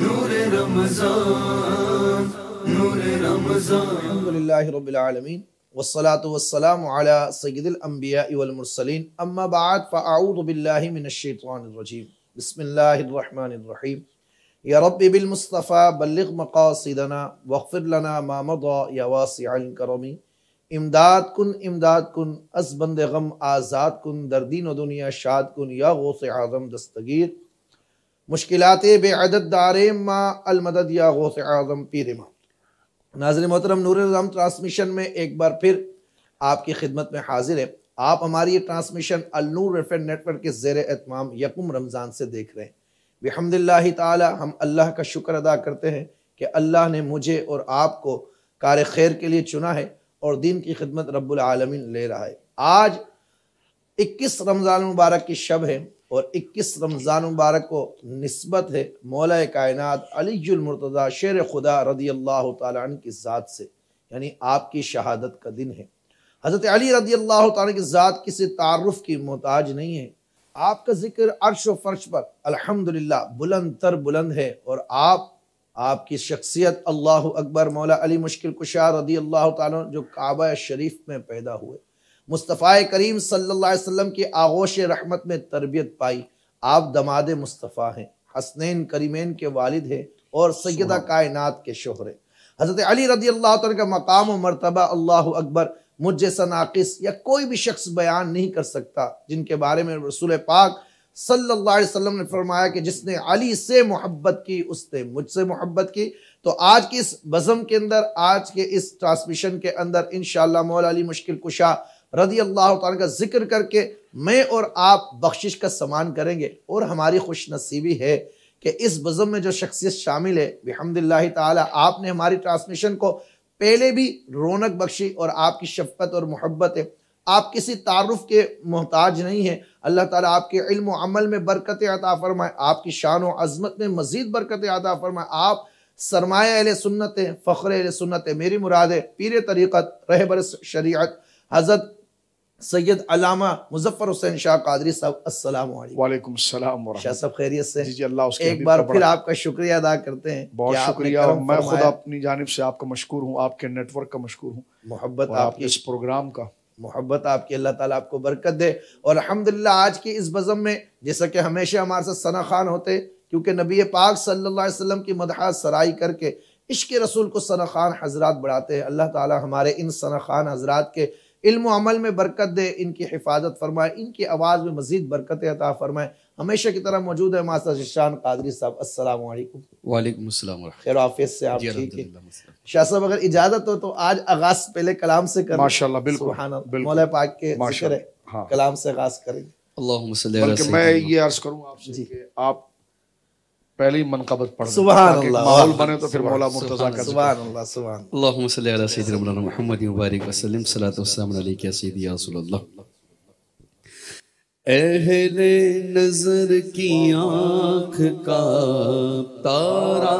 नूर रमजान नूर रमजान अल्हम्दुलिल्लाह रब्बिल आलमीन والصلاة والسلام على سيد الأنبياء والمرسلين أما بعد فأعوذ بالله من الشيطان الرجيم بسم الله الرحمن الرحيم يا رب بالمصطفى بلغ مقاصدنا واغفر لنا ما مضى يا واسع الكرم इमदाद कन इमदाद कन अस बंद गम आज़ाद कन दर दीन दुनिया शाद कन या गौस आज़म दस्तगीर मुश्किल बेअदत दार माँ अलमदद या गौ से आज़म पीर माँ नाजर मोहतरम नूर निज़ाम ट्रांसमिशन में एक बार फिर आपकी खिदमत में हाजिर है आप हमारी ये ट्रांसमिशन अलूर रेफेंट नेटवर्क के जेर एहतमाम यकुम रमज़ान से देख रहे हैं बेहमदिल्ला ताली हम अल्लाह का शुक्र अदा करते हैं कि अल्लाह ने मुझे और आपको कार खैर के लिए चुना है और दीन की खिदमत रब्बुल आलमीन ले रहा है आज 21 रमज़ान मुबारक की शब है और 21 रमज़ान मुबारक को नस्बत है मौल कायनत अलीजुलमरतज़ा शेर खुदा रदी अल्लाह तन की ज़ात से यानी आपकी शहादत का दिन है हज़रत अली रदी अल्लाह तन किसी तारफ़ की मोहताज नहीं है आपका जिक्र अर्श व फर्श पर अलहमदिल्ला बुलंद तर बुलंद है और आप आपकी शख्सियत अल्लाह अकबर मौला अली मुश्किल कुशा रदी अल्लाह तुम काबा शरीफ में पैदा हुए मुस्तफ़ा करीम सल्लल्लाहु अलैहि वसल्लम की आगोश रहमत में तरबियत पाई आप दमाद मुस्तफ़ा हैं हसनैन करीमैन के वालिद हैं और सैदा कायनात के शोहर हज़रत अली रदी अल्लाह का मकाम और मरतबा अल्लाह अकबर मुझे सनाकिस नाकिस या कोई भी शख्स बयान नहीं कर सकता जिनके बारे में रसूल पाक सल्लल्लाहु अलैहि वसल्लम ने फरमाया कि जिसने अली से मोहब्बत की उसने मुझसे मोहब्बत की तो आज की इस बज़म के अंदर आज के इस ट्रांसमिशन के अंदर इन मौल अली मुश्किल कुशा रदी अल्लाह का जिक्र करके मैं और आप बख्शिश का समान करेंगे और हमारी खुश नसीबी है कि इस बज़म में जो शख्सियत शामिल है बहमदिल्ला ताली आपने हमारी ट्रांसमिशन को पहले भी रौनक बख्शी और आपकी शफकत और मोहब्बत है आप किसी तारफ के मोहताज नहीं हैं अल्लाह ताली आपके इल्मल में बरकत आता फरमाए आपकी शान वज़मत अजमत में मज़ीद बरकत आता फरमाए आप सरमाया अल सुन्नत फ़खर अल सुन्नत मेरी मुराद है पीर तरीक़त रहबर शरीत हज़रत सैयद अलामा मुजफ्फर हुसैन शाह कादरी साहब असल वालेकुम शाह साहब खैरियत से जी जी अल्लाह उसके एक बार फिर आपका शुक्रिया अदा करते हैं बहुत शुक्रिया और मैं खुद अपनी जानब से आपका मशहूर हूँ आपके नेटवर्क का मशहूर हूँ मोहब्बत आपके इस प्रोग्राम का मोहब्बत आपकी अल्लाह ताला आपको बरकत दे और अलहमदिल्ला आज की इस बज़म में जैसा कि हमेशा हमारे साथ सना खान होते क्योंकि नबी पाक सल्लल्लाहु अलैहि वसल्लम की मदहा सराई करके इश्क रसूल को सना खान हजरात बढ़ाते हैं अल्लाह ताला हमारे इन सना खान हजरात के इल्म अमल में बरकत दे इनकी हिफाजत फरमाए इनकी आवाज़ में मजीद बरकत अता फरमाए हमेशा की तरह मौजूद है मास्टर शान कादरी साहब असल वालेकुम से आप ठीक है शाह साहब अगर इजाज़त हो तो आज आगाज पहले कलाम से कर माशाल्लाह बिल्कुल पाक के जिक्र हाँ। कलाम से आगाज करेंगे मैं ये अर्ज करूँ आपसे आप पहले ही मनकबत पढ़ सुबह माहौल बने तो फिर मौला मुर्तजा का सुबह अल्लाह सुबह मोहम्मद मुबारक वसलम सलात अहले नजर की आँख का तारा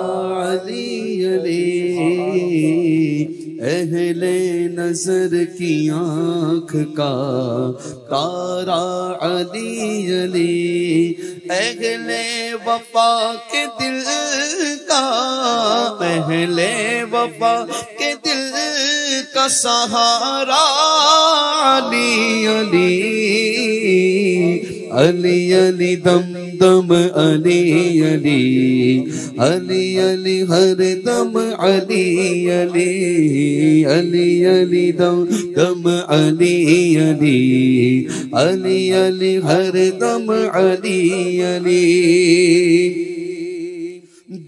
अली अली अहले नजर की आँख का तारा अली अली अहले वफा के दिल का पहले वफा के दिल का सहारा अली अली अली अली दम दम अली अली अली अली हर दम अली अली अली अली दम दम अली अली अली अली हर दम अली अली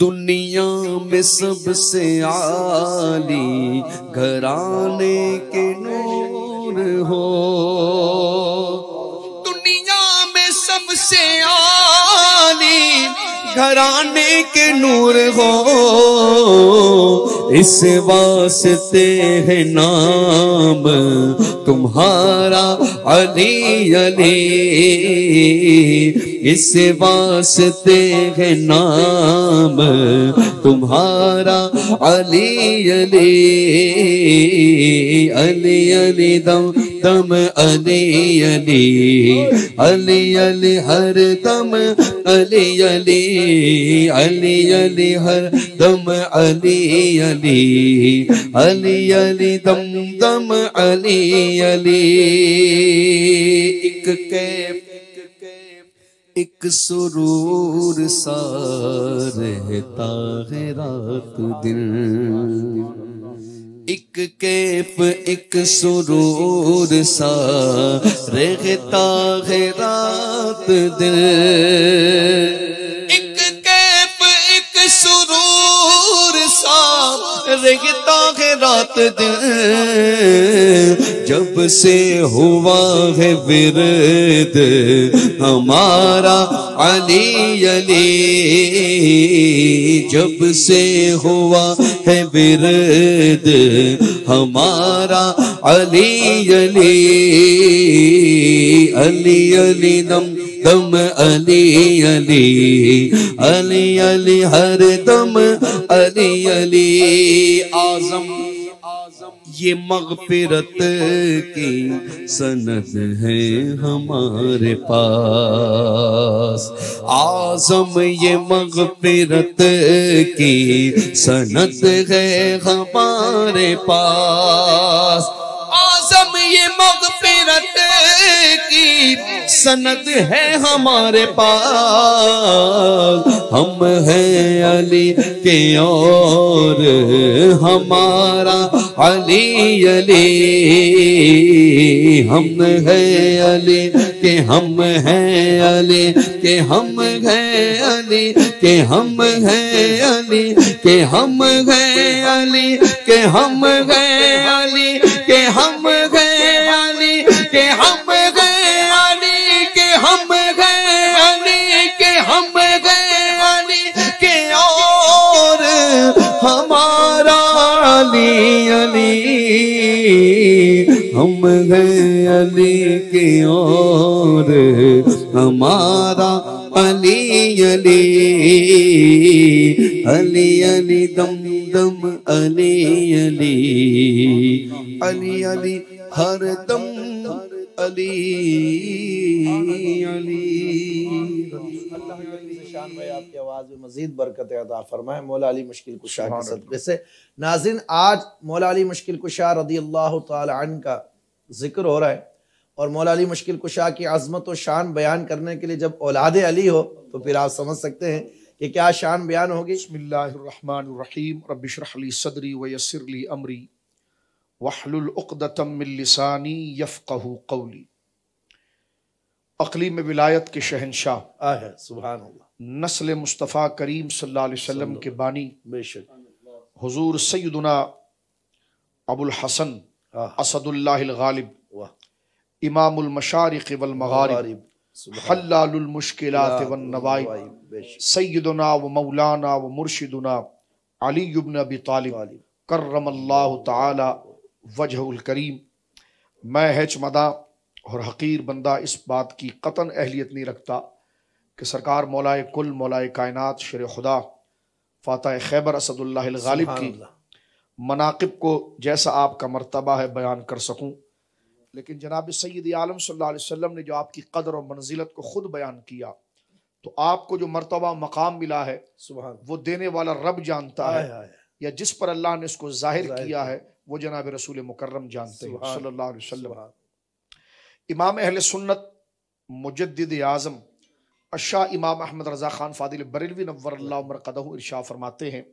दुनिया में सबसे आली घराने के नूर हो से आनी घराने के नूर हो इस वास्ते है नाम तुम्हारा अली अली इस वास्ते है नाम तुम्हारा अली अली अली अली दम दम अली अली अली अली हर दम अली अली अली अली हर दम अली अली अली अली दम दम अली अली एक कैफ एक सुरूर सा रहता है रात दिन एक केफ एक सुरूर सा रहता है रात दिन देखता है रात दिन जब से हुआ है विरद हमारा अली अली जब से हुआ है विरद हमारा अली अली अली अली दम दम अली अली अली अली हर दम अली अली आजम ये मगफिरत की सनत है हमारे पास आजम ये मगफिरत की सनत है हमारे तुम्हारे पास आजम ये मगफिरत की सनत है हमारे पास हम हैं अली के और हमारा अली अली हम हैं अली के हम हैं अली के हम हैं अली के हम हैं अली के हम हैं अली के हम हैं अली के हम है अली की ओर हमारा अली अली अली अली दम दम अली अली अली अली हर दम अली अली आपकी आवाज़ में मजीद बरकत अदा फरमाए मौला अली मुश्किल कुशा के सदक़े से नाजिन आज मौला अली मुश्किल कुशा रदी अल्लाह तन का जिक्र हो रहा है और मौला अली मुश्किल कुशा की आज़मत और शान बयान करने के लिए जब औलाद अली हो तो फिर आप समझ सकते हैं कि क्या शान बयान होगी बसमीम रबिशरली सदरी वसरली अमरी वाहलतमसानी यफ़क़ कौली अकली में विलायत के शहनशाह आह सुबह नस्ल मुस्तफ़ा करीम सल्लल्लाहु अलैहि वसल्लम के बानी बेशक हुजूर सैदुना अबुल हसन असदुल्लागालिब इमामशारक मैं हैच मदा और हकीर बंदा इस बात की कतन अहलियत नहीं रखता कि सरकार मौलाए कुल मौलाए कायनात शेर खुदा फ़ातह खैबर असदुल्लागालिब की मनाकब को जैसा आपका मरतबा है बयान कर सकूँ लेकिन जनाब सैद आलम सल्लम ने जो आपकी कदर और मंजिलत को ख़ुद बयान किया तो आपको जो मरतबा मकाम मिला है वो देने वाला रब जानता आए, है आए, या जिस पर अल्लाह ने इसको जाहिर किया है वो जनाब रसूल मुकर्रम जानते हैं इमाम अहल सुन्नत मुजद आज़म अशा इमाम अहमद रज़ा ख़ान फ़ादिल बरेलवी नवर कदह इर्शा फरमाते हैं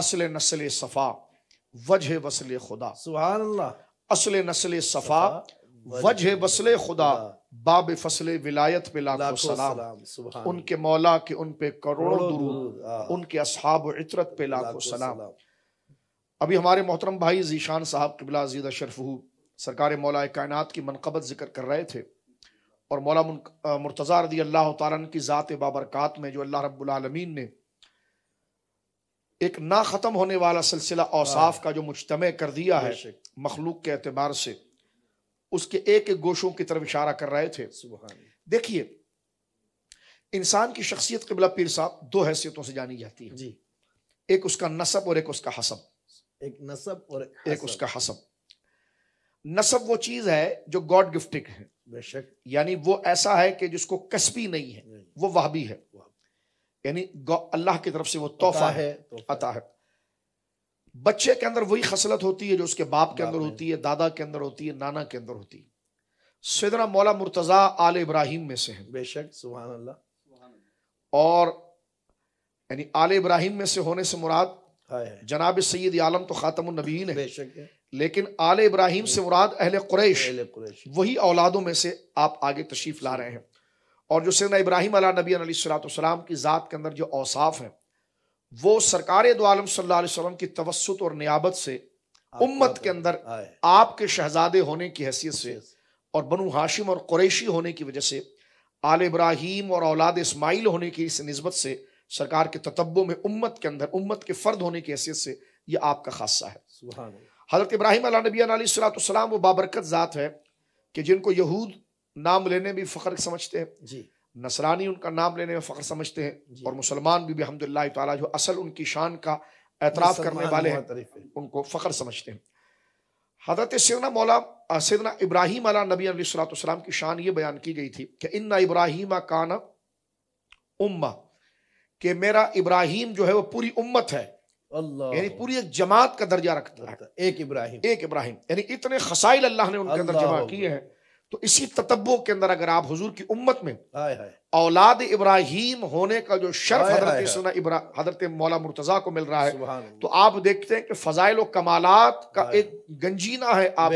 असल नस्ल सफ़ा वजह वसल खुदा सुहा असल नसल सफा वजह वसले खुदा बाब फसले विलायत पे लाखों सलाम उनके मौला के उन पे करोड़ों दुरूद उनके असहाब इतरत पे लाखों सलाम अभी हमारे मोहतरम भाई जीशान साहब किबला अजीद अशरफ सरकार मौला कायनात की मनकबत जिक्र कर रहे थे और मौला मुर्तज़ा रदी अल्लाह तारन की ज़ात बाबरकत में जो अल्लाह रब्बुल रबालमीन ने एक ना ख़त्म होने वाला सिलसिला औसाफ हाँ। का जो मुशतम कर दिया है मखलूक के अतबार से उसके एक एक गोशों की तरफ इशारा कर रहे थे देखिए इंसान की शख्सियत कबला पीर साहब दो हैसियतों से जानी जाती है जी एक उसका नसब और एक उसका हसब एक नसब और एक, एक उसका हसब नसब वो चीज है जो गॉड गिफ्टिक है यानी वो ऐसा है कि जिसको कसबी नहीं है वो वहबी है यानी अल्लाह की तरफ से वो तोहफा है अता है बच्चे के अंदर वही खसलत होती है जो उसके बाप के अंदर होती है दादा के अंदर होती है नाना के अंदर होती है सैदना मौला मुर्तज़ा आल इब्राहिम में से है बेशक सुबह अल्लाह और यानी आल इब्राहिम में से होने से मुराद जनाब सैद आलम तो ख़ातमनबीन है लेकिन आल इब्राहिम से मुराद अहले कुरैश वही औलादों में से आप आगे तशरीफ़ ला रहे हैं और जो सैदना इब्राहिम अला नबी सलाम की ज़ात के अंदर जो औसाफ हैं वो सरकार दोम सल्लाम की तवसत और नियाबत से उम्मत के अंदर आपके शहजादे होने की हैसियत से और बनु हाशिम और क्रैशी होने की वजह से आल इब्राहिम और औलाद इसमाइल होने की इस नस्बत से सरकार के ततबों में उम्मत के अंदर उम्मत के फ़र्द होने की हैसियत से ये आपका खासा है हज़रत इब्राहिम नबी सलाम वो बाबरकत ज़ात है कि जिनको यहूद नाम लेने भी फ़ख्र समझते हैं जी नसरानी उनका नाम लेने में फ़ख्र समझते हैं और मुसलमान भी अलहमदिल्ला ताला जो असल उनकी शान का एतराफ़ करने वाले हैं उनको फ़ख्र समझते हैं हजरत सिरना मौला सिरना इब्राहिम अला नबी अलीसलाम की शान ये बयान की गई थी कि इन्ना इब्राहिम काना उम्मा कि मेरा इब्राहिम जो है वो पूरी उम्मत है यानी पूरी एक जमात का दर्जा रखता है एक इब्राहिम एक इब्राहिम यानी इतने खसाइल अल्लाह ने उनके अंदर जमा किए हैं तो इसी तत्बो के अंदर अगर आप हजूर की उम्मत में औलाद इब्राहिम होने का जो शर्फ हजरत हजरत मौला मुर्तजा को मिल रहा है तो आप देखते हैं कि फजाइल कमाल का एक गंजीना है आप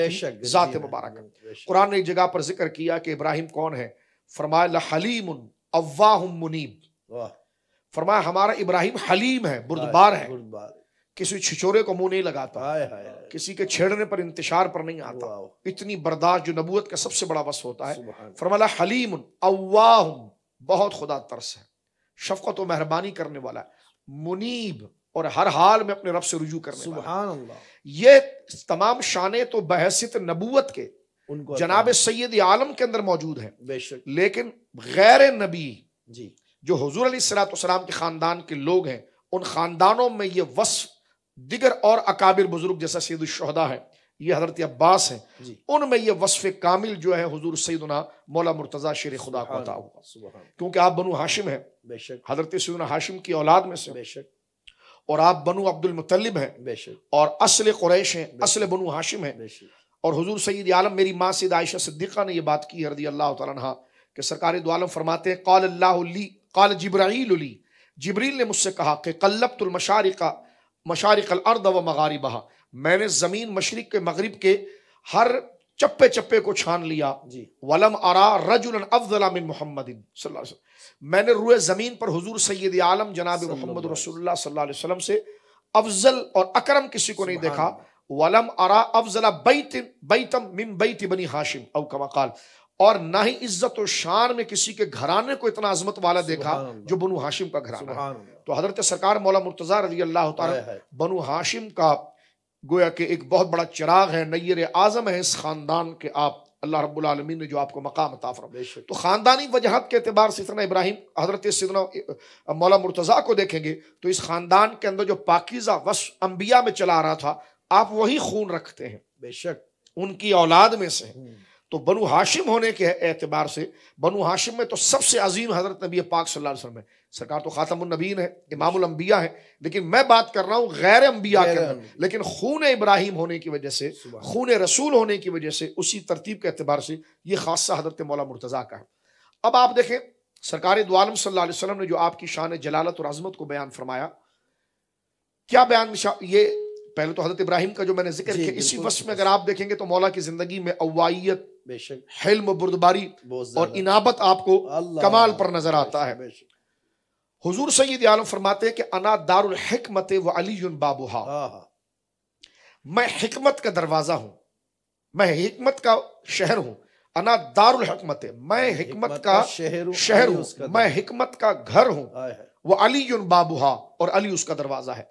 जात मुबारक कुरान ने एक जगह पर जिक्र किया कि इब्राहिम कौन है फरमाया हलीम अव्वाह मुनीब फरमाया हमारा इब्राहिम हलीम है बुरदबार है किसी छिछोरे को मुंह नहीं लगाता है, है, किसी के छेड़ने पर इंतजार पर नहीं आता इतनी बर्दाश्त जो नबूत का सबसे बड़ा वस होता है फरमाला हलीम अवाह बहुत खुदा तरस है शफकत व मेहरबानी करने वाला है मुनीब और हर हाल में अपने रब से रुजू करने सुबहान ये तमाम शाने तो बहसित नबूत के उनको जनाब सैद आलम के अंदर मौजूद है लेकिन गैर नबी जी जो हजूर सलाम के खानदान के लोग हैं उन खानदानों में ये वस्फ दिगर और अकाबिर बुजुर्ग जैसा सैद शहदा है ये हजरत अब्बास है उनमें यह वसफ़ कामिल जो है हजूर सैदना मौला मुर्तज़ा शेर खुदा को अता हुआ क्योंकि आप बनु हाशिम है बेशक हजरत सैदना हाशिम की औलाद में से बेशक और आप बनु अब्दुल मुतलब हैं बेशक और असल कुरैश हैं असल बनु हाशिम है और हजूर सईद आलम मेरी माँ सद आयशा सिद्दीक़ा ने यह बात की हरदी अल्लाह तहा कि सरकार दुआलम फरमाते हैं कौल अल्लाह कौल जब्राइल जबरील ने मुझसे कहा कि कल्लबतुलमशारिका मशारक अर्द व मगारबहा मैंने ज़मीन मशरक के मगरब के हर चप्पे चप्पे को छान लिया जी वलम अरा रजुल अफजला मिन मोहम्मदिन मैंने रुए ज़मीन पर हजूर सैद आलम जनाब मोहम्मद रसोल्ला वसल्लम से अफजल और अक्रम किसी को नहीं देखा वलम अरा अफजला बैत बैतम मिम बैत बनी हाशिम अव कमाकाल और ना ही इज्जत और शान में किसी के घराने को इतना अजमत वाला देखा जो बनु हाशिम का घराना तो हजरत सरकार मौला मुर्तजा रजी अल्लाह बनु हाशिम का गोया के एक बहुत बड़ा चिराग है नैर आजम है इस खानदान के आप अल्लाह रबालमीन ने जो आपको मकाम अता तो ख़ानदानी वजहत के अतबार से सदना इब्राहिम हज़रत सदना मौला मुर्तज़ा को देखेंगे तो इस ख़ानदान के अंदर जो पाकिज़ा वस अम्बिया में चला रहा था आप वही खून रखते हैं बेशक उनकी औलाद में से हम्म। तो बनु हाशिम होने के एतबार से बनु हाशिम में तो सबसे अजीम हजरत नबी पाक सल्लल्लाहु अलैहि वसल्लम है सरकार तो ख़ातमुलनबीन है इमामुल अम्बिया है लेकिन मैं बात कर रहा हूँ गैर अम्बिया के लेकिन खून इब्राहिम होने की वजह से खून रसूल होने की वजह से उसी तरतीब के अतबार से ये खासा हजरत मौला मुर्तज़ा का है अब आप देखें सरकार दोआलम सल्ला वसलम ने जो आपकी शान जलालत और अजमत को बयान फरमाया क्या बयान ये पहले तो हजरत इब्राहिम का जो मैंने जिक्र किया इसी वश में अगर आप देखेंगे तो मौला की जिंदगी में अवाइयत हिल्म बुरदबारी और इनाबत आपको कमाल पर नजर आता है हुजूर सईद आलम फरमाते हैं कि अना दारुल हिकमत व अली बाबुहा मैं हिकमत का दरवाजा हूं मैं हिकमत का शहर हूं अना दारुल हिकमत मैं हिकमत का शहर हूं मैं हिकमत का घर हूं वो अली बाबुहा और अली उसका दरवाजा है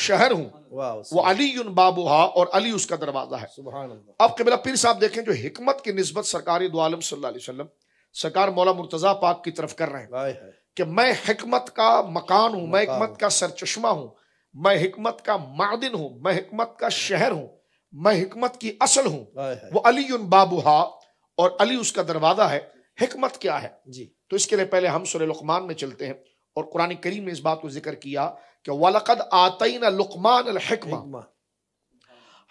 शहर हूँ वो अली उन बाबू हा और अली उसका दरवाजा है अब कबिला पीर साहब देखें जो हिकमत की नस्बत सरकारी दो सल्लाम सरकार मौला मुर्तजा पाक की तरफ कर रहे हैं कि मैं हिकमत का मकान हूँ मैं हिकमत का सरचश्मा हूँ मैं हिकमत का मादिन हूँ मैं हिकमत का शहर हूँ मैं हिकमत की असल हूँ वो अली उन बाबू हा और अली उसका दरवाजा है हिकमत क्या है जी तो इसके लिए पहले हम सुरमान में चलते हैं और कुरानी करीम ने इस बात को जिक्र किया कि वलकद आतईन लुकमान हकमा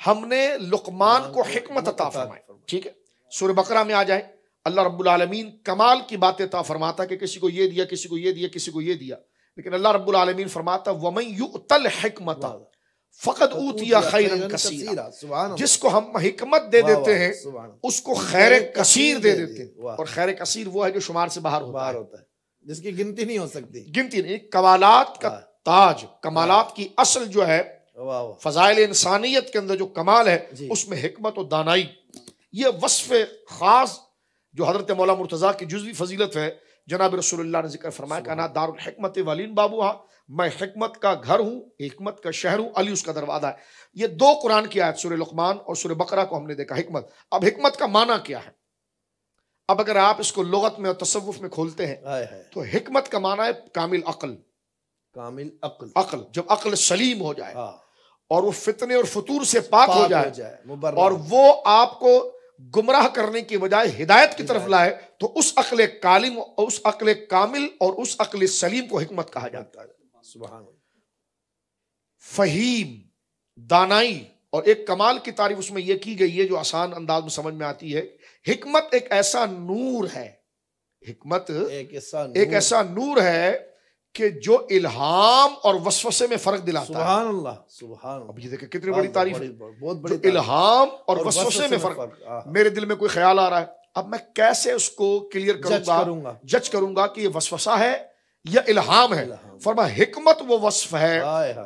हमने लुकमान को हमत अता फरमाई ठीक है सुर बकरा में आ जाए अल्लाह रब्बुल आलमीन कमाल की बातें ता फरमाता कि किसी को ये दिया किसी को ये दिया किसी को ये दिया लेकिन अल्लाह रब्बुल आलमीन फरमाता वमन युतल हिकमता फकत ऊतिया खैर कसीर जिसको हम हिकमत दे देते हैं उसको खैर कसीर दे देते हैं और खैर कसीर वो है जो शुमार से बाहर होता है जिसकी गिनती नहीं हो सकती गिनती नहीं कवालात का हाँ। ताज कमालात की असल जो है फजाइल इंसानियत के अंदर जो कमाल है उसमें हिकमत और दानाई ये वसफ खास जो हजरत मौला मुर्तज़ा की जुजवी फजीलत है जनाब रसोल्ला ने जिक्र फरमाया कहना ना दारकमत वालीन बाबू हाँ मैं हमत का घर हूँ हमत का शहर हूँ अली उसका दरवाज़ा है ये दो कुरान की आयत सुर लकमान और सुर बकरा को हमने देखा हमत अब हमत का माना क्या है अब अगर आप इसको लगत में और तसवुफ में खोलते हैं तो हमत का माना है कामिल अकल कामिल अकल अकल जब अकल सलीम हो जाए हाँ। और वो फितने और फतूर से पाक, पाक हो जाए, हो जाए और वो आपको गुमराह करने की बजाय हिदायत की तरफ लाए तो उस अकल कालिम और उस अकल कामिल और उस अकल सलीम को हिकमत कहा जाता है सुबह फहीम दानाई और एक कमाल की तारीफ उसमें यह की गई है जो आसान अंदाज में समझ में आती है हिकमत एक ऐसा नूर है हिकमत एक ऐसा नूर, एक ऐसा नूर है कि जो इल्हाम और वसवसे में फर्क दिलाता है अल्लाह अब ये देखे कितनी बड़ी तारीफ है बहुत बड़ी इल्हाम और, वसवसे में फर्क हाँ। मेरे दिल में कोई ख्याल आ रहा है अब मैं कैसे उसको क्लियर करूंगा जज करूंगा कि यह वसवसा है या इल्हाम है फरमा हिकमत वो वसफ है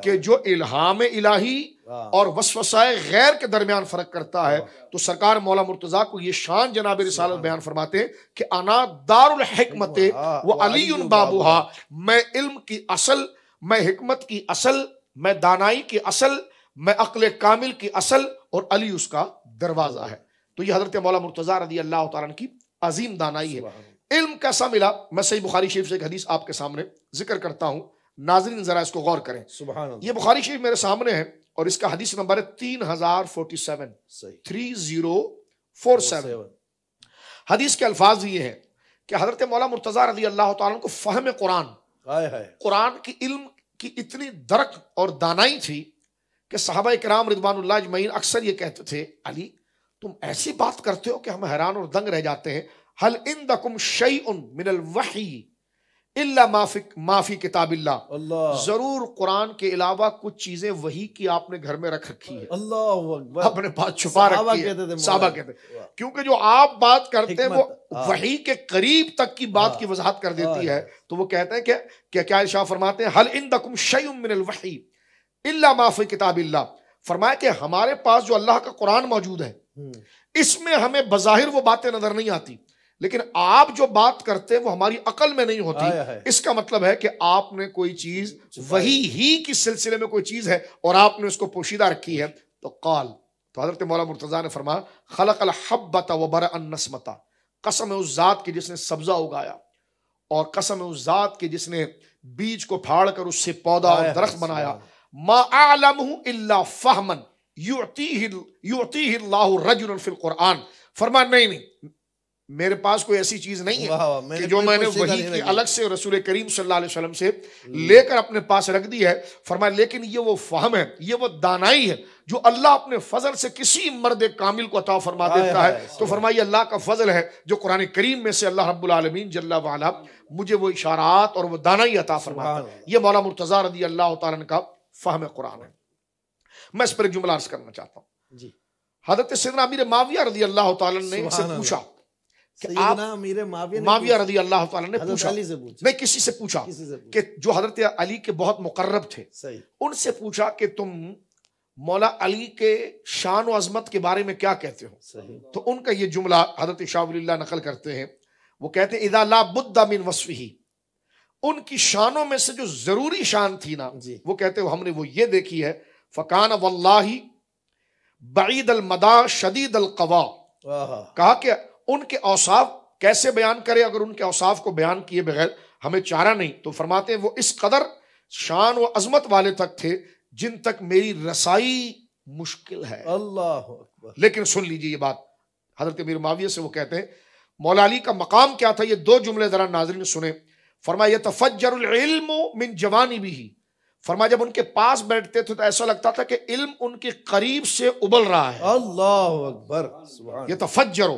कि जो इल्हाम इलाही हाँ। और वसवसाए गैर के दरमियान फर्क करता है हाँ। तो सरकार मौला मुर्तजा को ये शान जनाब हाँ। रिसाल बयान फरमाते हैं कि अना दारुल हिकमत व अली उन बाबूहा मैं इल्म की असल मैं हिकमत की असल मैं दानाई की असल मैं अक्ल कामिल की असल और अली उसका दरवाज़ा है तो ये हजरत मौला मुर्तज़ा रदी अल्लाह तारन की अजीम दानाई है इल्म कैसा मिला मैं सही बुखारी शरीफ से एक हदीस आपके सामने जिक्र करता हूं नाजरीन जरा इसको गौर करें सुबह ये बुखारी शरीफ मेरे सामने है और इसका हदीस नंबर है तीन हजार forty seven three zero four seven हदीस के अल्फाज ये हैं कि हजरत मौला मुर्तजा रजी अल्लाह को फहम कुरान कुरान की इल्म की इतनी दरक और दानाई थी कि साहबा कराम रिदवान अक्सर ये कहते थे अली तुम ऐसी बात करते हो कि हम हैरान और दंग रह जाते हैं हल इन दकुम शई उन मिनल वही इल्ला माफिक माफी किताबिल्ला जरूर कुरान के अलावा कुछ चीजें वही की आपने घर में रख रखी है अल्लाह अपने पास छुपा रखी है कहते क्योंकि जो आप बात करते हैं वो हाँ। वही के करीब तक की बात हाँ। की वजाहत कर देती हाँ। है तो वो कहते हैं कि क्या क्या इशा फरमाते हैं हल इन दकुम शयुमिन वही इल्ला माफी किताबिल्ला फरमाया कि हमारे पास जो अल्लाह का कुरान मौजूद है हम्म। इसमें हमें बज़ाहिर वो बातें नजर नहीं आती लेकिन आप जो बात करते हैं वो हमारी अकल में नहीं होती इसका मतलब है कि आपने कोई चीज वही ही के सिलसिले में कोई चीज है और आपने उसको पोशीदा रखी है तो कॉल तो हजरत मौला मुर्तजा ने फरमाया खलक हब्बता वबर नस्मता कसम है उस जात की जिसने सब्जा उगाया और कसम है उस जात की जिसने बीज को फाड़ कर उससे पौधा और दरख्त बनाया मा आलम इल्ला फहमन युती ही युती ही रजुल फिल कुरान फरमा नहीं नहीं मेरे पास कोई ऐसी चीज नहीं है कि जो मैंने वही की अलग से रसूल करीम सल्लल्लाहु अलैहि वसल्लम से लेकर अपने पास रख दी है फरमाया लेकिन ये वो फहम है ये वो दानाई है जो अल्लाह अपने फजल से किसी मर्द कामिल को अता फरमा देता है, है तो फरमाइए अल्लाह का फजल है जो कुरान करीम में से अल्लाह रब्बुल आलमीन जल्ला वाला मुझे वो इशारात और वो दानाई अता फरमाता है ये मौला मुर्तजा रदी अल्लाह तन का है कुरान है मैं इस पर एक जुमला अर्ज करना चाहता हूँ हजरत सिदना अमीर माविया रदी अल्लाह तला ने पूछा आप मेरे माविया रजी अल्लाह ने पूछा से पूछा मैं किसी से पूछा कि जो हजरत अली के बहुत मुकर्रब थे उनसे पूछा कि तुम मौला अली के शान अजमत के बारे में क्या कहते हो तो उनका ये जुमला हजरत शाह नकल करते हैं वो कहते हैं वसफी उनकी शानों में से जो जरूरी शान थी ना वो कहते हो हमने वो ये देखी है फकान वल्लाही बईद अल मदा शदीद अल कवा कहा कि उनके औसाफ कैसे बयान करे अगर उनके औसाफ को बयान किए बगैर हमें चारा नहीं तो फरमाते हैं वो इस कदर शान व अजमत वाले तक थे जिन तक मेरी रसाई मुश्किल है अल्लाह लेकिन सुन लीजिए ये बात हजरत मीर माविया से वो कहते हैं मौलाली का मकाम क्या था ये दो जुमले जरा नाजरी ने सुने फरमाया यह मिन जवानी भी ही फरमा जब उनके पास बैठते थे तो ऐसा लगता था कि इल्म उनके करीब से उबल रहा है अल्लाह अकबर ये तफजरो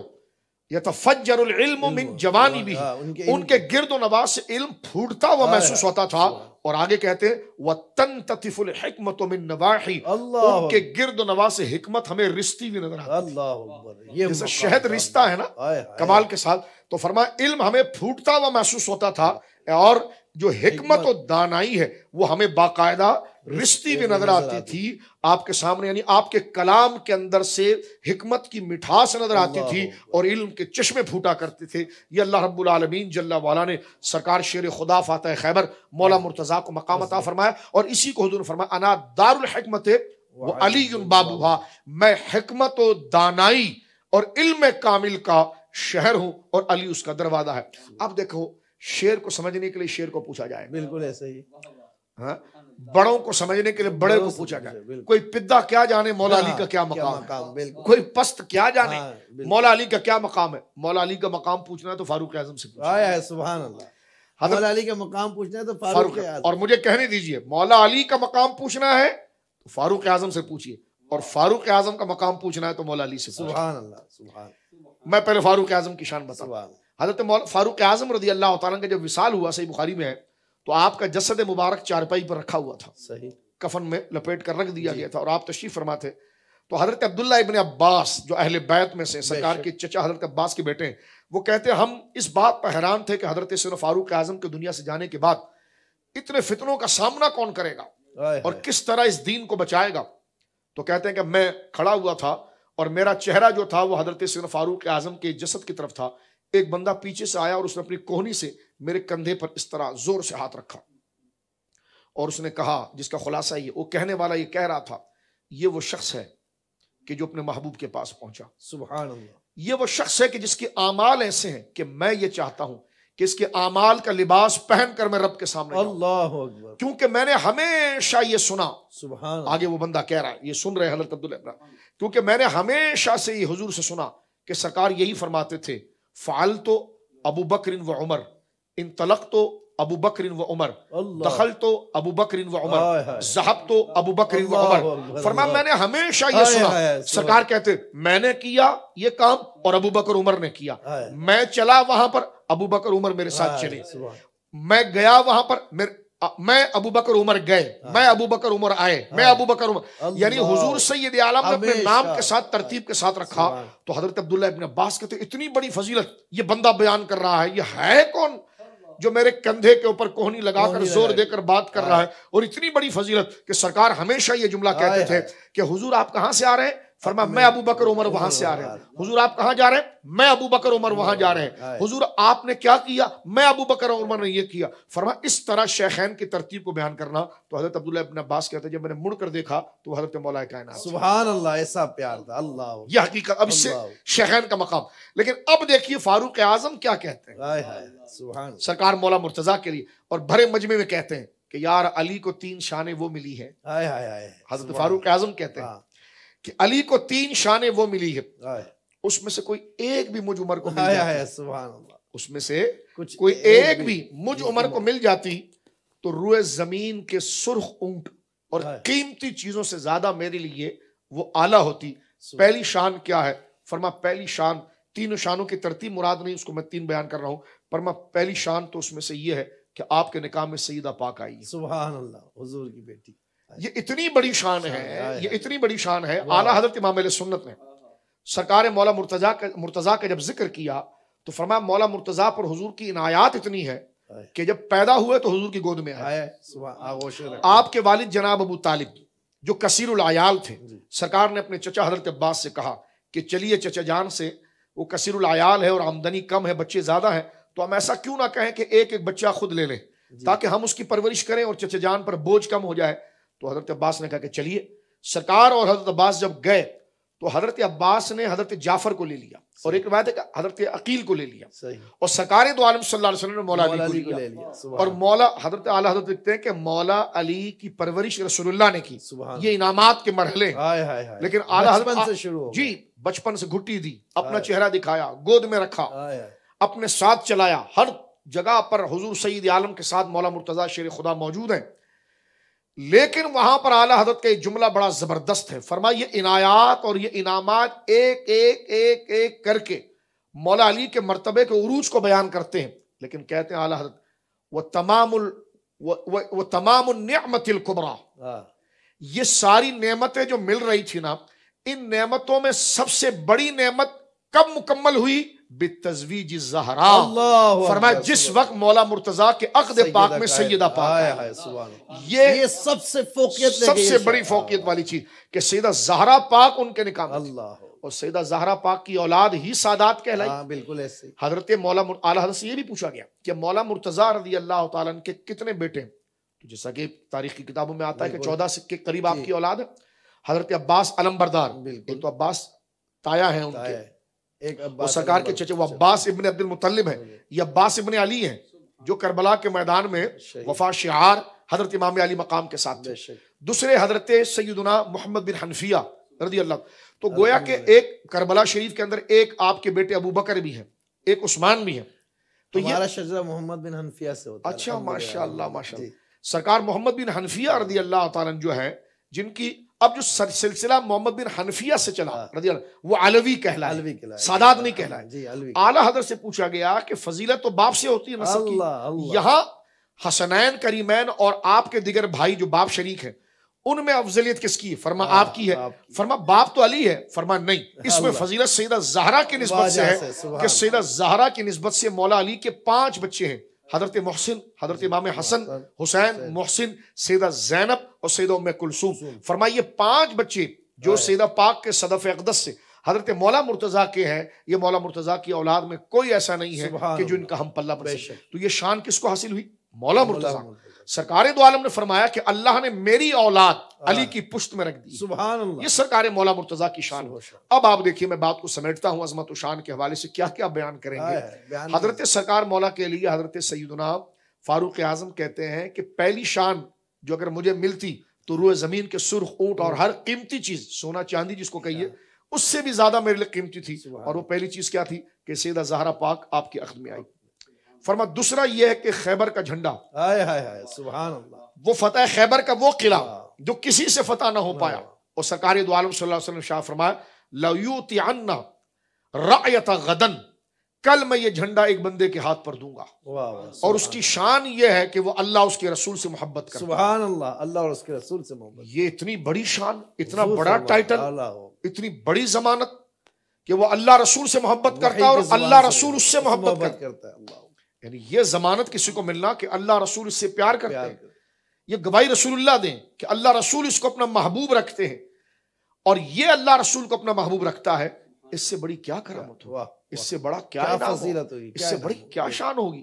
या तो फजर जवानी भी हाँ, उनके, उनके नवाज से इल्म फूटता हुआ हाँ, महसूस होता था और आगे कहते वह तन हिकमत मिन नवाही उनके नवाज से हिकमत हमें रिश्ती भी नजर आती शहद रिश्ता है ना कमाल के साथ तो फरमा इल्म हमें फूटता हुआ महसूस होता था और जो हिकमत और दानाई है वो हमें बाकायदा रिश्ती भी नजर आती थी आपके सामने यानी आपके कलाम के अंदर से हिकमत की मिठास नजर आती थी और इल्म के चश्मे फूटा करते थे ये अल्लाह रब्बुल आलमीन जल्ला वाला ने सरकार शेर खुदा फातह खैबर मौला मुर्तज़ा को मकाम अता फरमाया और इसी को हजूर फरमाया अना दारुल हिकमत वो अली बाबूहा मैं हिकमत दानाई और इल्म कामिल का शहर हूं और अली उसका दरवाजा है अब देखो शेर को समझने के लिए शेर को पूछा जाए बिल्कुल ऐसे ही हाँ बड़ों को समझने के लिए बड़े को पूछा गया कोई पिद्दा क्या जाने मौला अली हाँ, का क्या मकाम है कोई पस्त क्या जाने हाँ, मौला अली का क्या मकाम है मौला अली का मकाम पूछना है तो फारूक आजम से सुबह मौला अली का मकाम पूछना है तो फारूक और मुझे कहने दीजिए मौला अली का मकाम पूछना है तो फारूक आजम से पूछिए और फारूक आजम का मकाम पूछना है तो मौला अली से सुबह मैं पहले फारूक आजम की शान बता हजरत फारूक आजम रजी अल्लाह तला का जब विशाल हुआ सही बुखारी में है तो आपका जसद मुबारक चारपाई पर रखा हुआ था सही कफन में लपेट कर रख दिया गया था और आप तशीफ फरमा थे तो हजरत अब्दुल्ला इबन अब्बास जो अहल बैत में से सरकार के चचा हजरत अब्बास के बेटे हैं वो कहते हैं हम इस बात पर हैरान थे कि हजरत सिन फारूक आजम के दुनिया से जाने के बाद इतने फितनों का सामना कौन करेगा और किस तरह इस दीन को बचाएगा तो कहते हैं कि मैं खड़ा हुआ था और मेरा चेहरा जो था वो हजरत सिन फारूक आजम के जसद की तरफ था एक बंदा पीछे से आया और उसने अपनी कोहनी से मेरे कंधे पर इस तरह जोर से हाथ रखा और उसने कहा जिसका खुलासा ये वो कहने वाला ये कह रहा था ये वो शख्स है कि जो अपने महबूब के पास पहुंचा सुबह ये वो शख्स है कि जिसके आमाल ऐसे हैं कि मैं ये चाहता हूं कि इसके आमाल का लिबास पहनकर मैं रब के सामने अल्लाह क्योंकि मैंने हमेशा ये सुना सुबह आगे वो बंदा कह रहा है ये सुन रहे हलत अब्दुल क्योंकि मैंने हमेशा से ये हजूर से सुना कि सरकार यही फरमाते थे फाल तो अबू बकर व उमर इन तलक तो अबू बकर व उमर दखल तो अबू बकर व उमर जहब तो अबू बकर व उमर फरमा मैंने हमेशा ये सुना सरकार कहते मैंने किया ये काम और अबू बकर उमर ने किया मैं चला वहां पर अबू बकर उमर मेरे साथ चले मैं गया वहां पर मेरे आ, मैं अबू बकर उमर गए मैं अबू बकर उमर आए मैं अबू बकर उमर यानी हुजूर सैयद आलम ने अपने नाम के साथ तरतीब के साथ रखा तो हजरत अब्दुल्ला इब्न अब्बास कहते इतनी बड़ी फजीलत ये बंदा बयान कर रहा है ये है कौन जो मेरे कंधे के ऊपर कोहनी लगाकर जोर देकर बात कर रहा हाँ। है और इतनी बड़ी फजीलत कि सरकार हमेशा ये जुमला कहते हाँ, थे हाँ। कि हुजूर आप कहां से आ रहे हैं फरमा मैं अबू बकर उमर वहां से आ रहे हैं हुजूर आप कहा जा रहे हैं मैं अबू बकर उमर वहां जा रहे हैं हुजूर आपने क्या किया मैं अबू बकर उमर ने ये किया फरमा इस तरह शेखैन की तरतीब को बयान करना तो हजरत अब्दुल्ला अपने अब्बास कहते जब मैंने मुड़ कर देखा तो हजरत मौला कायनात सुभान अल्लाह ऐसा प्यार था अल्लाह यह हकीकत अब इससे शेखैन का मकाम लेकिन अब देखिए फारूक आजम क्या कहते हैं सरकार मौला मुर्तजा के लिए और भरे मजमे में कहते हैं कि यार अली को तीन शाने वो मिली है हजरत फारूक आजम कहते हैं हाँ। कि अली को तीन शाने वो मिली है उसमें से कोई एक भी मुझ उमर को मिल आया है सुबह उसमें से कुछ कोई एक एक भी भी मुझ उमर को मिल जाती तो रुए जमीन के सुर्ख ऊंट और कीमती चीजों से ज्यादा मेरे लिए वो आला होती पहली शान क्या है फरमा पहली शान तीनों शानों की तरतीब मुराद नहीं उसको मैं तीन बयान कर रहा हूं फरमा पहली शान तो उसमें से ये है कि आपके निकाह में सईदा पाक आई सुबह अल्लाह हजूर की बेटी ये इतनी बड़ी शान है ये इतनी बड़ी शान है आला हजरत इमाम सुन्नत ने हाँ, हाँ। सरकार मौला मुर्तजा का मुर्तजा का जब जिक्र किया तो फरमा मौला मुर्तजा पर हुजूर की इनायात इतनी है कि जब पैदा हुए तो हुजूर की गोद में आए आपके वालिद जनाब अबू तालिब जो कसीर आयाल थे सरकार ने अपने चचा हजरत अब्बास से कहा कि चलिए चचा जान से वो कसीर आयाल है और आमदनी कम है बच्चे ज्यादा हैं तो हम ऐसा क्यों ना कहें कि एक एक बच्चा खुद ले लें ताकि हम उसकी परवरिश करें और चचा जान पर बोझ कम हो जाए तो हजरत अब्बास ने कहा कि चलिए सरकार और हजरत अब्बास जब गए तो हजरत अब्बास ने हजरत जाफर को ले लिया और एक रवायत है हजरत अकील को ले लिया और सरकार तो आलम सल्लल्लाहु ने मौला, अली को ले लिया और मौला हजरत आला हजरत लिखते हैं कि मौला अली की परवरिश रसूलुल्लाह ने की ये इनामात के मरहले लेकिन आला हजरत से शुरू जी बचपन से घुट्टी दी अपना चेहरा दिखाया गोद में रखा अपने साथ चलाया हर जगह पर हजूर सईद आलम के साथ मौला मुर्तजा शेर खुदा मौजूद हैं लेकिन वहां पर आला हजरत का एक जुमला बड़ा जबरदस्त है फरमाइए इनायात और ये इनामत एक एक एक एक करके मौला अली के मरतबे के उरूज को बयान करते हैं लेकिन कहते हैं आला हजरत वह तमाम वह तमाम नियमतिल कुबरा हाँ। ये सारी नेमतें जो मिल रही थी ना इन नेमतों में सबसे बड़ी नेमत कब मुकम्मल हुई बेतजवीज जहरा फरमाया जिस वक्त मौला मुर्तजा के अकद पाक में सैदा पाक ये, ये सबसे फोकियत सबसे बड़ी फोकियत वाली चीज कि सैदा जहरा पाक उनके निकाम अल्लाह और सैदा जहरा पाक की औलाद ही सादात कहलाई हाँ, बिल्कुल ऐसे हजरत मौला आला हजरत से ये भी पूछा गया कि मौला मुर्तजा रजी अल्लाह तन के कितने बेटे हैं तो जैसा कि तारीख की किताबों में आता है कि चौदह के करीब आपकी औलाद है हजरत अब्बास अलम्बरदार बिल्कुल तो अब्बास ताया है उनके एक वो सरकार के चचे वो अब्बास इबन अब्दुल मुतलिब है हाँ ये अब्बास इबन अली हैं जो करबला के मैदान में वफा शहार हजरत इमाम अली मकाम के साथ थे दूसरे हजरत सैदना मोहम्मद बिन हनफिया रदी अल्लाह तो गोया के एक करबला शरीफ के अंदर एक आपके बेटे अबू बकर भी हैं एक उस्मान भी हैं तो ये मोहम्मद बिन हनफिया से होता अच्छा माशा माशा सरकार मोहम्मद बिन हनफिया रदी अल्लाह जो है जिनकी अब जो सिलसिला मोहम्मद बिन हनफिया से चला हाँ। रजी वो अलवी कहला अलवी कहला सादात नहीं हाँ, कहला है आला हदर से पूछा गया कि फजीलत तो बाप से होती है नसल की यहाँ हसनैन करीमैन और आपके दिगर भाई जो बाप शरीक है उनमें अफजलियत किसकी है फरमा हाँ, आपकी है फरमा बाप तो अली है फरमा नहीं इसमें फजीलत सैदा जहरा की नस्बत से है कि सैदा जहरा की नस्बत से मौला अली के पांच बच्चे हैं हजरत मोहसिन हजरत इमाम हसन हुसैन मोहसिन सैदा जैनब और सैदा उम कुलसूम फरमाइए पांच बच्चे जो हाँ। सैदा पाक के सदफ अकदस से हजरत मौला मुर्तजा के हैं ये मौला मुर्तजा की औलाद में कोई ऐसा नहीं है कि जो इनका हम पल्ला पड़े तो ये शान किसको हासिल हुई मौला मुर्तजा सरकार दो आलम ने फरमाया कि अल्लाह ने मेरी औलाद हाँ। अली की पुश्त में रख दी सुबह ये सरकार मौला मुर्तजा की शान हो अब आप देखिए मैं बात को समेटता हूँ अजमत शान के हवाले से क्या क्या बयान करेंगे हाँ, हजरत सरकार मौला के लिए हजरत सईदना फारूक आजम कहते हैं कि पहली शान जो अगर मुझे मिलती तो रुए जमीन के सुर्ख ऊंट और हाँ। हर कीमती चीज सोना चांदी जिसको कहिए उससे भी ज्यादा मेरे लिए कीमती थी और वो पहली चीज क्या थी कि सैदा जहरा पाक आपके अखद में आई फरमा दूसरा यह है कि खैबर का झंडा हाय वो फतेह खैबर का वो किला हाँ। जो किसी से फतेह ना हो हाँ। पाया और सरकारी दुआलम शाह फरमाया लयूती गदन कल मैं ये झंडा एक बंदे के हाथ पर दूंगा और उसकी शान ये है कि वो अल्लाह उसके रसूल से मोहब्बत कर सुबहान अल्लाह अल्लाह और उसके रसूल से मोहब्बत ये इतनी बड़ी शान इतना बड़ा टाइटल इतनी बड़ी जमानत कि वो अल्लाह रसूल से मोहब्बत करता है और अल्लाह रसूल उससे मोहब्बत करता है यानी ये जमानत किसी को मिलना कि अल्लाह रसूल इससे प्यार करते प्यार। हैं ये गवाही रसूलुल्लाह दें कि अल्लाह रसूल इसको अपना महबूब रखते हैं और ये अल्लाह रसूल को अपना महबूब रखता है इससे बड़ी क्या करामत हो इससे बड़ा क्या, फजीलत होगी इससे बड़ी क्या शान होगी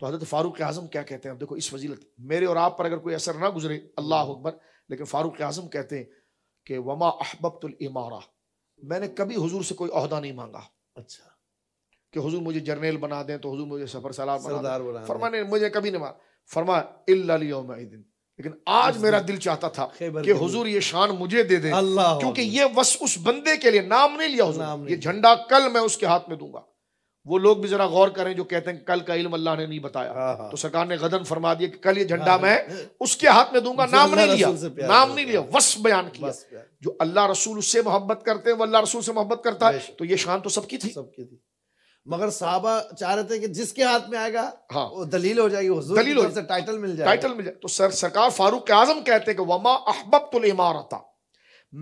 तो हजरत फारूक आजम क्या कहते हैं देखो इस फजीलत मेरे और आप पर अगर कोई असर ना गुजरे अल्लाह हम्म। अकबर लेकिन फारूक आजम कहते हैं कि वमा अहबतुल इमारा मैंने कभी हुजूर से कोई अहदा नहीं मांगा अच्छा कि हुजूर मुझे जर्नेल बना दें तो हुजूर मुझे सफर सलार बना दें फरमा ने मुझे कभी नहीं मार फरमा दिन लेकिन आज मेरा दिल चाहता था कि हुजूर ये शान मुझे दे दे क्योंकि ये बस उस बंदे के लिए नाम नहीं लिया हुजूर ये झंडा कल मैं उसके हाथ में दूंगा वो लोग भी जरा गौर करें जो कहते हैं कल का इल्म अल्लाह ने नहीं बताया हाँ, हाँ। तो सरकार ने गदन फरमा दिया कि कल ये झंडा हाँ, मैं उसके हाथ में दूंगा नाम नहीं लिया नाम नहीं लिया वस बयान किया जो अल्लाह रसूल उससे मोहब्बत करते हैं वो अल्लाह रसूल से मोहब्बत करता है तो ये शान तो सबकी थी सबकी थी मगर साहबा चाह रहे थे कि जिसके हाथ में आएगा हाँ वो दलील हो जाएगी हुजूर दलील हो जाएगी टाइटल मिल जाए टाइटल मिल जाए तो सर सरकार फारूक आजम कहते हैं कि वमा अहबब तुल इमारता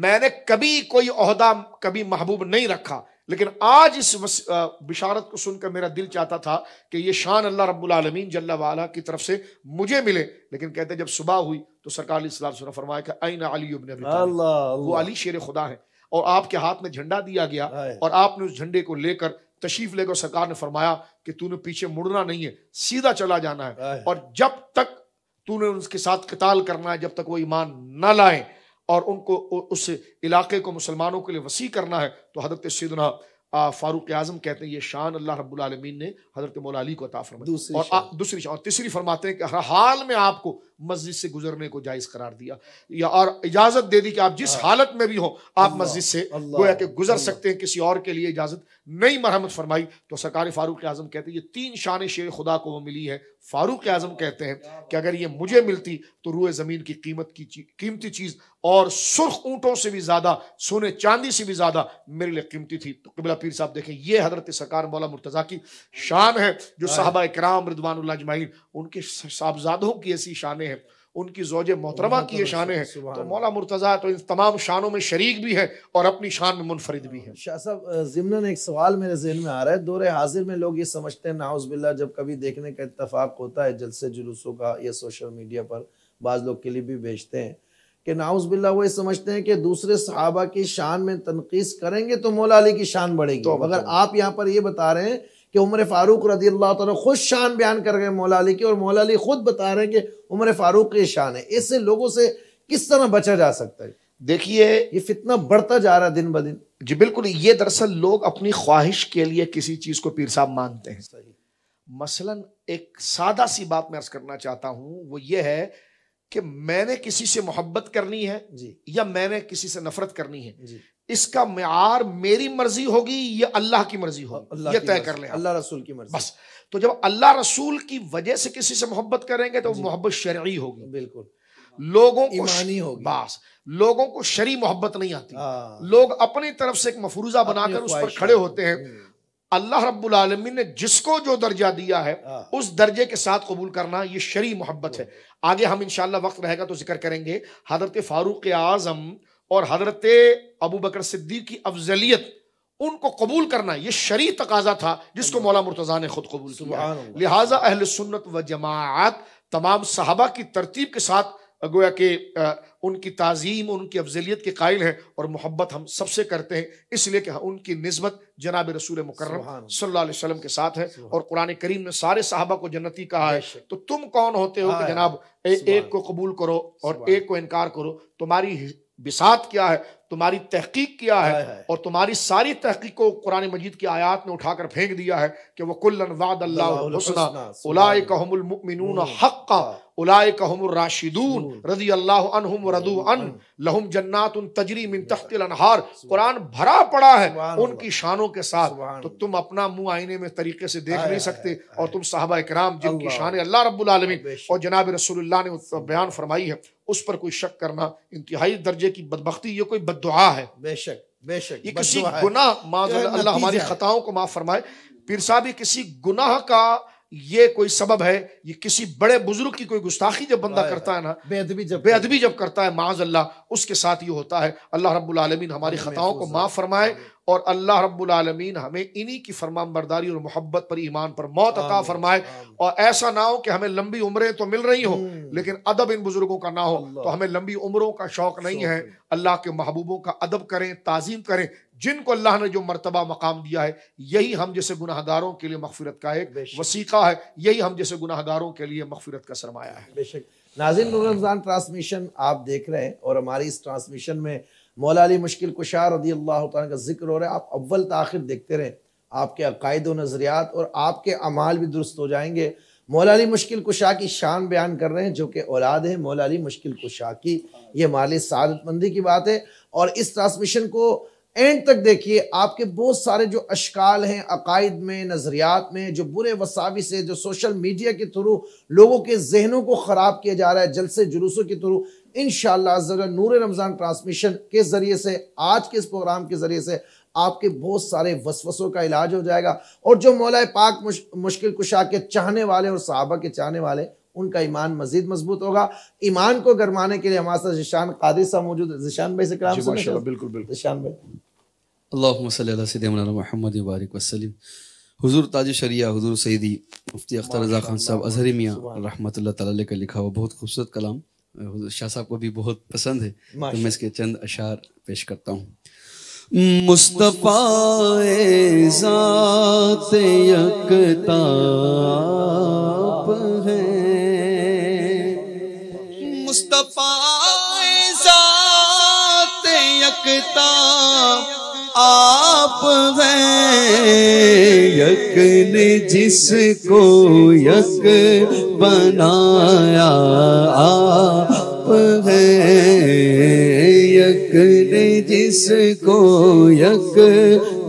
मैंने कभी कोई अहदा कभी महबूब नहीं रखा लेकिन आज इस बिशारत को सुनकर मेरा दिल चाहता था कि ये शान अल्लाह रब्बुल आलमीन जल्ला वाला की तरफ से मुझे मिले लेकिन कहते जब सुबह हुई तो सरकार इस्लाम ने फरमाया कि अन अली वो अली शेर खुदा है और आपके हाथ में झंडा दिया गया और आपने उस झंडे को लेकर तशीफ लेकर सरकार ने फरमाया कि तूने पीछे मुड़ना नहीं है सीधा चला जाना है और जब तक तूने उनके साथ कताल करना है जब तक वो ईमान न लाए और उनको उस इलाके को मुसलमानों के लिए वसी करना है तो हजरत सिदना फारूक आजम कहते हैं ये शान अल्लाह रब्बुल ने हजरत मोलाली को अता दूसरी और दूसरी तीसरी फरमाते हैं कि हर हाल में आपको मस्जिद से गुजरने को जायज करार दिया या और इजाजत दे दी कि आप जिस हाँ। हालत में भी हो आप मस्जिद से गोया के गुजर सकते हैं किसी और के लिए इजाजत नहीं मरहमत फरमाई तो सरकार फारूक आजम कहते हैं ये तीन शान शेर खुदा को मिली है फारूक आजम कहते हैं कि अगर ये मुझे मिलती तो रूए ज़मीन की कीमत की कीमती चीज़ और सुर्ख ऊंटों से भी ज़्यादा सोने चांदी से भी ज़्यादा मेरे लिए कीमती थी तो कबिला पीर साहब देखें ये हज़रत सरकार मौला मुर्तज़ा की शान है जो हाँ। साहबा कराम रिदवान उनके साहबजादों की ऐसी शानें हैं उनकी जोज मोहतरमा की ये शानें हैं तो मौला मुर्तज़ा तो इन तमाम शानों में शरीक भी है और अपनी शान में मुनफरद भी है शाह साहब ज़िमन एक सवाल मेरे जहन में आ रहा है दौरे हाजिर में लोग ये समझते हैं बिल्ला जब कभी देखने का इतफाक़ होता है जलसे जुलूसों का या सोशल मीडिया पर बाज़ लोग के लिए भी भेजते हैं कि बिल्ला वो ये समझते हैं कि दूसरे सहाबा की शान में तनकीस करेंगे तो मौला अली की शान बढ़ेगी तो अगर आप यहाँ पर ये बता रहे हैं कि उम्र फ़ारूक रजी अल्लाह तुम खुद शान बयान कर रहे हैं मोलाली की और मौला खुद बता रहे हैं कि उम्र फ़ारूक की शान है इससे लोगों से किस तरह बचा जा सकता है देखिए ये फितना बढ़ता जा रहा है दिन ब दिन जी बिल्कुल ये दरअसल लोग अपनी ख्वाहिश के लिए किसी चीज़ को पीर साहब मानते हैं सही मसलन एक सादा सी बात मैं अर्ज करना चाहता हूँ वो ये है कि मैंने किसी से मोहब्बत करनी है जी या मैंने किसी से नफरत करनी है जी इसका मैार मेरी मर्जी होगी या अल्लाह की मर्जी होगी अल्लाह तय कर ले अल्लाह रसूल की मर्जी बस तो जब अल्लाह रसूल की वजह से किसी से मोहब्बत करेंगे तो मोहब्बत शर्ई होगी बिल्कुल लोगों को होगी बस लोगों को शरी मोहब्बत नहीं आती हाँ। लोग अपनी तरफ से एक मफरूजा बनाकर उस पर खड़े होते हैं अल्लाह रब्बुल आलमी ने जिसको जो दर्जा दिया है हाँ। उस दर्जे के साथ कबूल करना ये शरी मोहब्बत है आगे हम इंशाल्लाह वक्त रहेगा तो जिक्र करेंगे हजरत फारूक आजम और हजरत अबू बकर सिद्दीक की अफजलियत उनको कबूल करना यह शरी तकाजा था जिसको मौला मुर्तज़ा ने खुद कबूल किया लिहाजा अहल सुन्नत व जमात तमाम साहबा की तरतीब के साथ गोया के आ, उनकी तज़ीम उनकी अफजलियत के कायल हैं और मोहब्बत हम सबसे करते हैं इसलिए कि उनकी नस्बत जनाब रसूल मुकर्रम सल्लल्लाहु अलैहि वसल्लम के साथ है और कुरान करीम ने सारे साहबा को जन्नती कहा है तो तुम कौन होते हो कि हाँ, जनाब ए, एक को कबूल करो और एक को इनकार करो तुम्हारी बिसात किया है तुम्हारी तहकीक किया है, है और तुम्हारी सारी तहकीक को कुरान मजीद की आयात में उठाकर फेंक दिया है कि वह कुल्लन वाद अल्लाह उलामिन हक का उलाय राशिदून रजी अल्लाह अनहुम रदू अन लहुम जन्नात उन तजरी मिन तख्तिल अनहार कुरान भरा पड़ा है उनकी शानों के साथ तो तुम अपना मुंह आईने में तरीके से देख नहीं सकते और तुम साहबा कराम जिनकी शान अल्लाह रब्बुल आलमीन और जनाब ने बयान फरमाई है उस पर कोई शक करना इंतहाई दर्जे की बदबख्ती ये कोई बददुआ है बेशक बेशक ये किसी गुनाह अल्लाह तो हमारी खताओं को माफ फरमाए फिर साहब किसी गुनाह का ये कोई सबब है ये किसी बड़े बुजुर्ग की कोई गुस्ताखी जब बंदा करता है ना बेअदबी जब बेअदबी जब करता है माज अल्लाह उसके साथ ये होता है अल्लाह रब्बुल आलमीन हमारी खताओं को माफ़ फरमाए और अल्लाह रब्बुलमीन हमें इन्हीं की फरमान बरदारी और मोहब्बत पर ईमान पर मौत अता फरमाए और ऐसा ना हो कि हमें लंबी उम्रें तो मिल रही हो हम्म। लेकिन अदब इन बुजुर्गों का ना हो तो हमें लंबी उम्रों का शौक नहीं है अल्लाह के महबूबों का अदब करें ताजीम करें जिनको अल्लाह ने जो मरतबा मकाम दिया है यही हम जैसे गुनाहगारों के लिए मफफरत का एक वसीका है यही हम जैसे गुनाहगारों के लिए मफफरत का सरमाया है बेशक नाजिन रमजान ट्रांसमिशन आप देख रहे हैं और हमारी इस ट्रांसमिशन में मौला अली मुश्किल कुशा रदी अल्लाह का जिक्र हो रहा है आप अव्वल तखिर देखते रहें आपके अकायद व नज़रियात और आपके अमाल भी दुरुस्त हो जाएंगे मौला अली मुश्किल कुशा की शान बयान कर रहे हैं जो कि औलाद है मौला अली मुश्किल कुशा की ये माली सादतमंदी की बात है और इस ट्रांसमिशन को एंड तक देखिए आपके बहुत सारे जो अशकाल हैं अकायद में नज़रियात में जो बुरे वसावी से जो सोशल मीडिया के थ्रू लोगों के जहनों को ख़राब किया जा रहा है जलसे जुलूसों के थ्रू इन नूर रमज़ान ट्रांसमिशन के ज़रिए से आज के इस प्रोग्राम के ज़रिए से आपके बहुत सारे वसवसों का इलाज हो जाएगा और जो मौला पाक मुश, मुश्किल कुशा के चाहने वाले और साहबा के चाहने वाले उनका ईमान मजीद मजबूत होगा ईमान को गरमाने के लिए हमारे साथ जिशान कादिर साहब मौजूद जिशान भाई से बिल्कुल बिल्कुल जिशान भाई ताज शरिया हुजूर सईदी मुफ्ती अख्तर रजा खान साहब अजहर मियाँ रहमत का लिखा हुआ बहुत खूबसूरत कलाम शाह साहब को भी बहुत पसंद है तो मैं इसके चंद अशार पेश करता हूँ मुस्तफ़ा यकताप है मुस्तफ़ा यकता आ आप यक ने जिसको यक बनाया आप है यक ने जिसको यक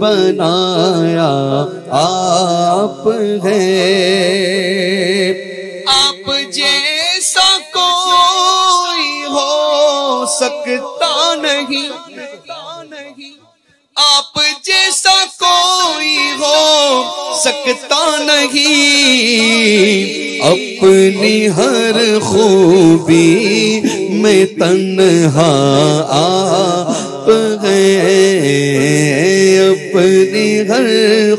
बनाया आप हैं आप जैसा कोई हो सकता नहीं आप जे सकता नहीं अपनी हर खूबी में तन्हा आप गए अपनी हर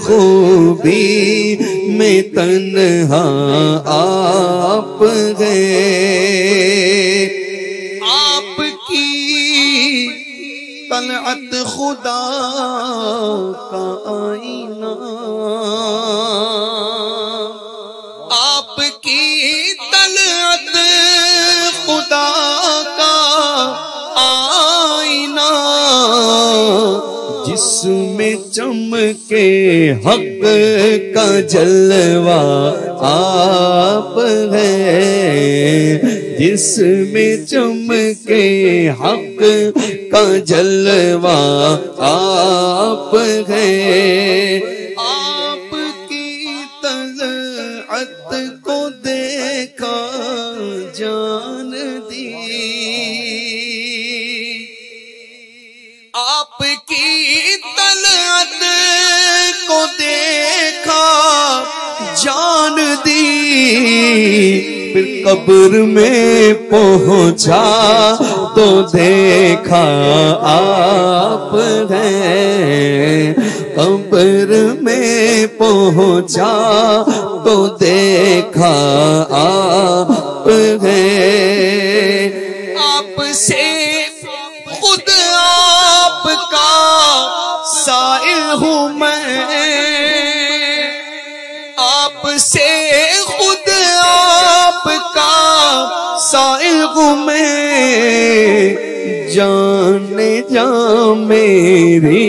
खूबी में तन्हा आप गए अत खुदा का आईना इसमें चमके हक का जलवा आप है जिसमें चमके हक का जलवा आप है कब्र में पहुंचा तो देखा आप हैं कब्र में पहुंचा तो देखा आप में जाने जा मेरी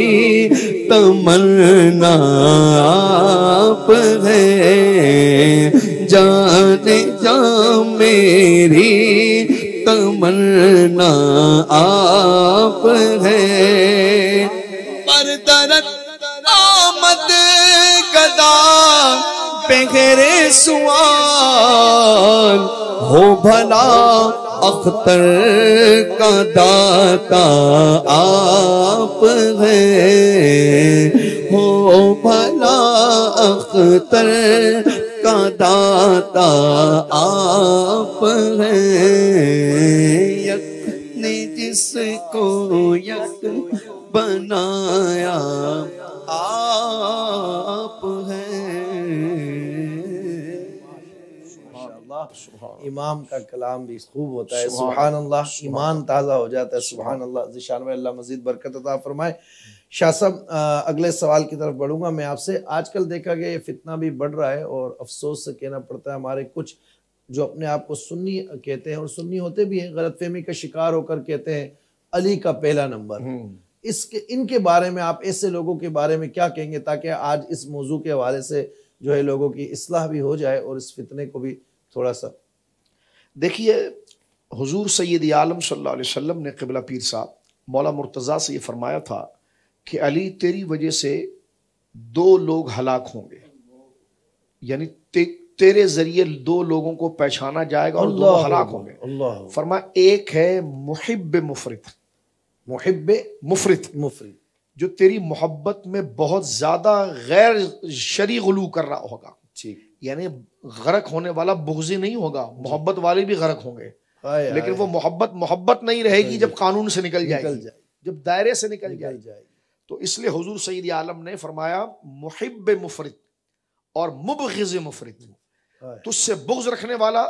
तमन्ना आप है जाने जा मेरी तमन्ना आप है पर दरत आमद गदा पेघरे सुआ हो भला अख्तर का दाता आप है हो भला अख्तर का दाता आप है यक ने जिसको यक बनाया इमाम का कलाम भी खूब होता है सुबहान अल्लाह ईमान ताज़ा हो जाता है सुबहान अल्लाह जिशान अल्लाह मजीद बरकत अता फरमाए शाह साहब अगले सवाल की तरफ बढ़ूंगा मैं आपसे आजकल देखा गया ये फितना भी बढ़ रहा है और अफसोस से कहना पड़ता है हमारे कुछ जो अपने आप को सुन्नी कहते हैं और सुन्नी होते भी हैं गलत फहमी का शिकार होकर कहते हैं अली का पहला नंबर हम्म। इसके इनके बारे में आप ऐसे लोगों के बारे में क्या कहेंगे ताकि आज इस मौजू के हवाले से जो है लोगों की असलाह भी हो जाए और इस फितने को भी थोड़ा सा देखिए हुजूर सैद आलम सल्लल्लाहु अलैहि वसल्लम ने किबला पीर साहब मौला मुर्तज़ा से ये फरमाया था कि अली तेरी वजह से दो लोग हलाक होंगे यानी ते, तेरे ज़रिए दो लोगों को पहचाना जाएगा और दो हलाक होंगे फरमा एक है मुहब मुफरत मुहब मुफरत मुफरत जो तेरी मोहब्बत में बहुत ज़्यादा गैर शरी गलू कर रहा होगा ठीक यानी गरक होने वाला बुगजी नहीं होगा मोहब्बत वाले भी गरक होंगे लेकिन वो मोहब्बत मोहब्बत नहीं रहेगी जब कानून से निकल जाए जब दायरे से निकल जाए तो इसलिए हजूर सईद आलम ने फरमाया मुहब मुफरत और मुबगज मुफरत तुझसे बुग्ज रखने वाला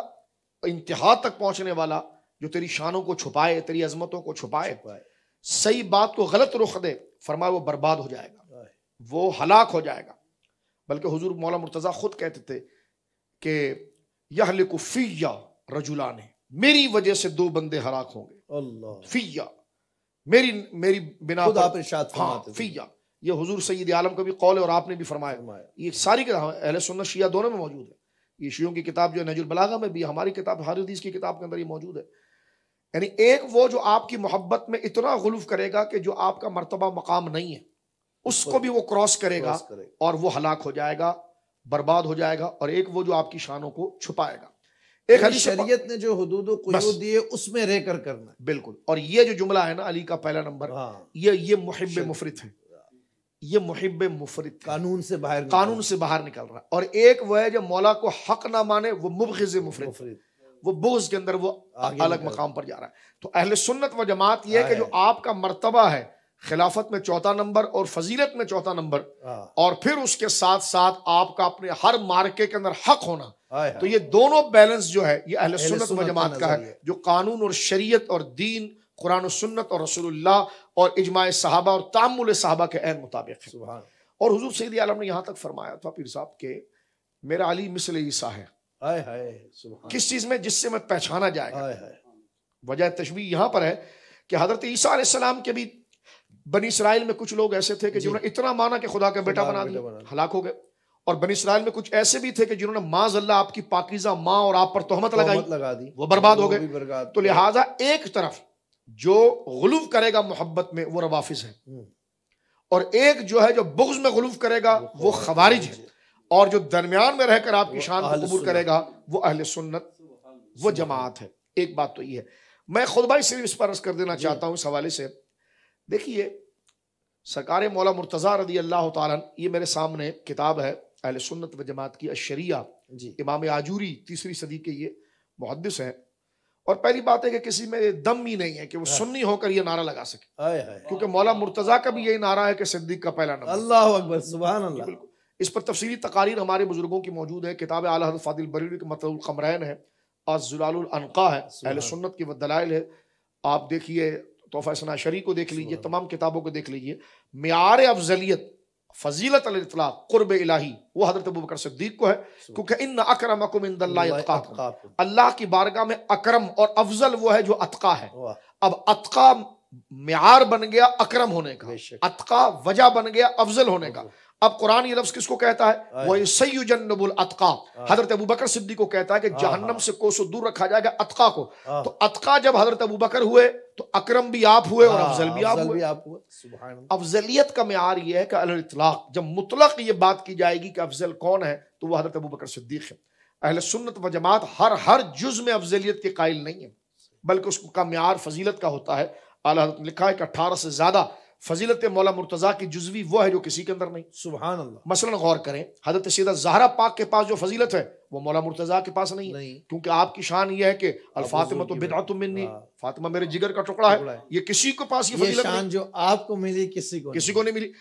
इंतहा तक पहुंचने वाला जो तेरी शानों को छुपाए तेरी अजमतों को छुपाए सही बात को गलत रुख दे फरमाए वो बर्बाद हो जाएगा वो हलाक हो जाएगा बल्कि हजूर मौला मुर्तज़ा खुद कहते थे कि यह लिकुफिया रजुला ने मेरी वजह से दो बंदे हराक होंगे फिया मेरी मेरी बिना खुद आप हाँ फिया ये हजूर सईद आलम का भी कौल है और आपने भी फरमाया ये सारी अहले सुन्नत शिया दोनों में मौजूद है ये शियों की किताब जो है नजुल बलागा में भी हमारी किताब हर हदीस की किताब के अंदर ये मौजूद है यानी एक वो जो आपकी मोहब्बत में इतना गुलूफ करेगा कि जो आपका मरतबा मकाम नहीं है उसको भी वो क्रॉस करेगा और वो हलाक हो जाएगा बर्बाद हो जाएगा और एक वो जो आपकी शानों को छुपाएगा एक हदीस शरीयत ने जो हदूद दिए उसमें रह कर करना बिल्कुल और ये जो जुमला है ना अली का पहला नंबर हाँ। ये ये मुहिब मुफरत है ये मुहब मुफरत कानून से बाहर कानून से बाहर निकल रहा है और एक वह है जो मौला को हक ना माने वो मुबखज मुफरत वो बुग्ज के अंदर वो अलग मकाम पर जा रहा है तो अहल सुन्नत व जमात यह है कि जो आपका मरतबा है खिलाफत में चौथा नंबर और फजीलत में चौथा नंबर हाँ। और फिर उसके साथ साथ आपका अपने हर मार्के के अंदर हक होना तो ये दोनों बैलेंस जो है ये अहल सुन्नत व जमात का है जो कानून और शरीयत और दीन कुरान सुन्नत और रसूलुल्लाह और इजमाय साहबा और तामुल साहबा के अहम मुताबिक है और हजूर सैद आलम ने यहाँ तक फरमाया था पीर साहब के मेरा अली मिसल ईसा है किस चीज में जिससे मैं पहचाना जाएगा वजह तशवी यहाँ पर है कि हजरत ईसा के भी बनी इसराइल में कुछ लोग ऐसे थे कि जिन्होंने इतना माना कि खुदा का बेटा बना दिया हलाक हो गए और बनी इसराइल में कुछ ऐसे भी थे कि जिन्होंने माज अल्लाह आपकी पाकिजा माँ और आप पर तोहमत लगाई लगा दी वो बर्बाद हो गए तो लिहाजा एक तरफ जो गलूफ करेगा मोहब्बत में वो रवाफिज है हम्म। और एक जो है जो बुग्ज में गुलू करेगा वो खबारिज है और जो दरमियान में रहकर आपकी शान मजबूर कबूल करेगा वो अहल सुन्नत वो जमात है एक बात तो ये है मैं खुदबाई सिर्फ इस पर अर्ज कर देना चाहता हूँ इस हवाले से देखिए सरकार मौला मुर्तज़ा रदी अल्लाह तारन ये मेरे सामने किताब है अहल सुन्नत व जमात की अशरिया इमाम आजूरी तीसरी सदी के ये मुहदस हैं और पहली बात है कि किसी में दम ही नहीं है कि वो हाँ। सुन्नी होकर ये नारा लगा सके क्योंकि मौला मुर्तजा का भी यही नारा है कि सिद्दीक का पहला नारा अल्लाह अकबर सुबह इस पर तफसली तकारीर हमारे बुजुर्गों की मौजूद है किताब आला फादिल के मतलब कमरैन है अजुलानका है अहल सुन्नत की वह दलाइल है आप देखिए तोहफा सना शरी को देख लीजिए तमाम किताबों को देख लीजिए मैार अफजलियत फजीलत अतला कुर्ब इलाही वो हजरत अबू बकर सिद्दीक को है क्योंकि इन अकरम अल्लाह की बारगाह में अक्रम और अफजल वो है जो अतका है अब अतका मैार बन गया अक्रम होने का अतका वजह बन गया अफजल होने का अब कुरान ये लफ्ज किसको कहता है वही जन्नबुल अतका हजरत अबू बकर सिद्दी को कहता है कि जहन्नम से कोसो दूर रखा जाएगा अतका को तो अतका जब हजरत अबू बकर हुए तो अक्रम भी आप हुए और अफजल भी आप हुए अफजलियत का मैार ये है कि इतलाक जब मुतलक ये बात की जाएगी कि अफजल कौन है तो वह हजरत अबू बकर सिद्दीक है अहल सुन्नत व जमात हर हर जुज में अफजलियत के कायल नहीं है बल्कि उसका मैार फजीलत का होता है अला हजरत लिखा है कि अट्ठारह से ज़्यादा फजीलत मौला मुर्तज़ा की जुजवी वो है जो किसी के अंदर नहीं सुबह मसलन गौर करें हजरत सीधा जहरा पाक के पास जो फजीलत है वो मौला मुर्तज़ा के पास नहीं, नहीं। क्योंकि आपकी शान ये है कि अल्फातिमा तो बिदा तुम हाँ। फातिमा मेरे जिगर का टुकड़ा है ये किसी को पास ये, फजीलत शान जो आपको मिली किसी को किसी को नहीं मिली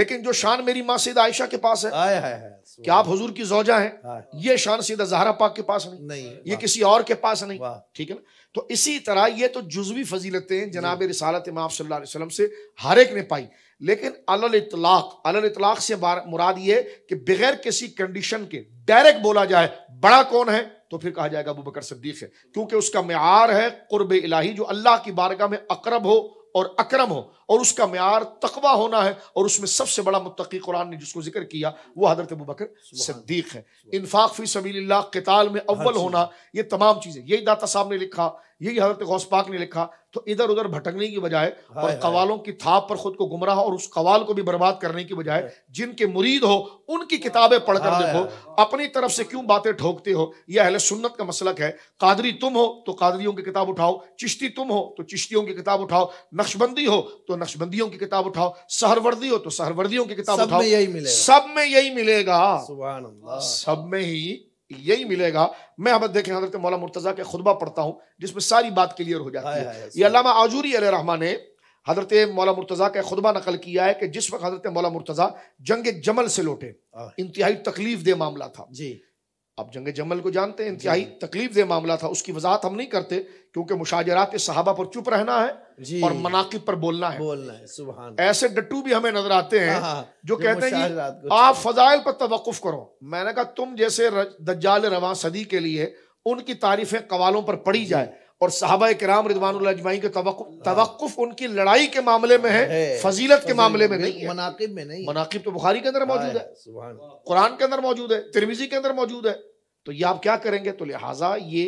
लेकिन जो शान मेरी माँ सीधा आयशा के पास है आया है, कि आप हजूर की जोजा है ये शान सीधा जहरा पाक के पास नहीं ये किसी और के पास नहीं ठीक है ना तो इसी तरह ये तो जुजवी फजीलतें जनाब रसालत इमाम सल्लल्लाहु अलैहि वसल्लम से हर एक ने पाई लेकिन अल इतलाक इतलाक से मुराद ये कि बगैर किसी कंडीशन के डायरेक्ट बोला जाए बड़ा कौन है तो फिर कहा जाएगा अबू बकर सिद्दीक है क्योंकि उसका मैार है कुर्ब इलाही जो अल्लाह की बारगाह में अकरब हो और अक्रम हो और उसका मैार तकवा होना है और उसमें सबसे बड़ा मुतकी कुरान ने जिसको जिक्र किया वो हजरत अबू बकर सिद्दीक है इनफाक फी सबील कताल में हाँ अव्वल होना ये तमाम चीज़ें यही दाता साहब ने लिखा यही हजरत गौस पाक ने लिखा तो इधर उधर भटकने की बजाय और कवालों की थाप पर खुद को गुमराह और उस कवाल को भी बर्बाद करने की बजाय जिनके मुरीद हो उनकी किताबें पढ़कर देखो अपनी तरफ से क्यों बातें ठोकते हो यह अहले सुन्नत का मसलक है कादरी तुम हो तो कादरियों की किताब उठाओ चिश्ती तुम हो तो चिश्तियों की किताब उठाओ नक्शबंदी हो तो नक्शबंदियों की किताब उठाओ सहरवर्दी हो तो सहरवर्दियों की किताब उठाओ सब में यही मिलेगा सब में यही मिलेगा सब में ही यही मिलेगा मैं अब देखें हजरत मौला मुर्तज़ा के खुतबा पढ़ता हूँ जिसमें सारी बात क्लियर हो जाती है ये अलामा आजूरी अल रहमा ने हजरत मौला मुर्तज़ा का खुतबा नकल किया है कि जिस वक्त हजरत मौला मुर्तज़ा जंग जमल से लौटे इंतहाई तकलीफ दे मामला था जी आप जंग जमल को जानते हैं इंतहाई तकलीफ दे मामला था उसकी वजाहत हम नहीं करते क्योंकि मुशाजरात सहाबा पर चुप रहना है और मनाकिब पर बोलना है बोलना है सुबह ऐसे डट्टू भी हमें नजर आते हैं हाँ, जो, जो कहते हैं आप फजाइल पर तवक्फ करो मैंने कहा तुम जैसे दज्जाल रवा सदी के लिए उनकी तारीफें कवालों पर पड़ी जाए और साहबा कराम रिदवानजमाई के तवक्फ हाँ। उनकी लड़ाई के मामले में है फजीलत के मामले में नहीं मनाकिब में नहीं मनाकिब तो बुखारी के अंदर मौजूद हाँ, है कुरान के अंदर मौजूद है तिरमिजी के अंदर मौजूद है तो ये आप क्या करेंगे तो लिहाजा ये